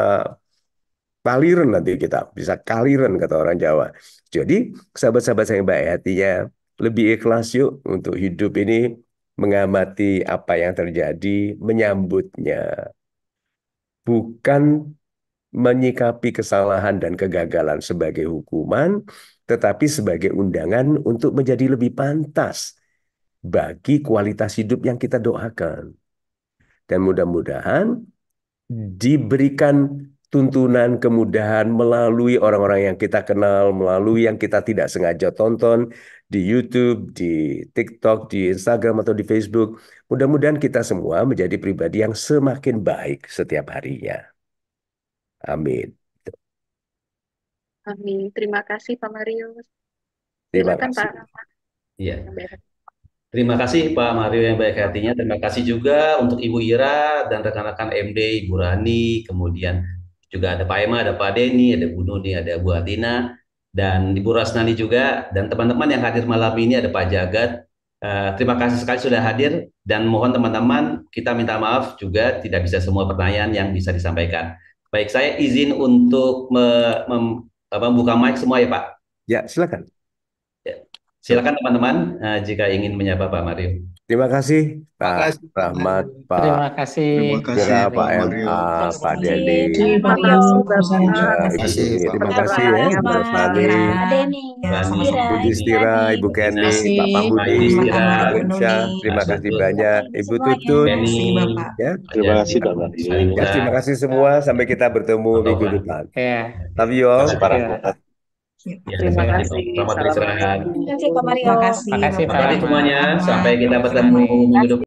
Speaker 3: Kaliren nanti kita bisa kaliren kata orang Jawa. Jadi sahabat-sahabat saya baik hatinya lebih ikhlas yuk untuk hidup ini mengamati apa yang terjadi, menyambutnya. Bukan menyikapi kesalahan dan kegagalan sebagai hukuman, tetapi sebagai undangan untuk menjadi lebih pantas bagi kualitas hidup yang kita doakan. Dan mudah-mudahan diberikan tuntunan kemudahan melalui orang-orang yang kita kenal, melalui yang kita tidak sengaja tonton di YouTube, di TikTok, di Instagram atau di Facebook. Mudah-mudahan kita semua menjadi pribadi yang semakin baik setiap harinya. Amin.
Speaker 2: Amin. Terima kasih Pak Mario. Terima Silakan, kasih. Pak.
Speaker 1: Iya. Terima kasih Pak Mario yang baik hatinya. Terima kasih juga untuk Ibu Ira dan rekan-rekan MD, Ibu Rani, kemudian juga ada Pak Emma, ada Pak Denny, ada Bu Nuni, ada Bu Atina, dan Ibu Rasnani juga, dan teman-teman yang hadir malam ini ada Pak Jagat. Uh, terima kasih sekali sudah hadir, dan mohon teman-teman kita minta maaf juga tidak bisa semua pertanyaan yang bisa disampaikan. Baik, saya izin untuk me mem membuka mic semua ya Pak. Ya, silakan. Ya, silakan teman-teman uh, jika ingin menyapa Pak Mario.
Speaker 3: Terima kasih Pak terima kasih. Rahmat, Pak Terima kasih. Kira, Pak MA, Pak Denny. Terima kasih. Terima kasih. Terima kasih ya, Bu Rosmani, Distira, Ibu Kenny, Pak Pamudi, Pak Insya. Terima kasih banyak, Ibu Tutut. Ya, terima kasih Pak terima kasih semua. Sampai kita bertemu minggu depan. Love you all. Ya, terima, terima kasih. Selamat beristirahat. Terima
Speaker 2: kasih Pak Mario. Terima kasih Pak Mario. semuanya. Sampai kita
Speaker 3: bertemu minggu depan.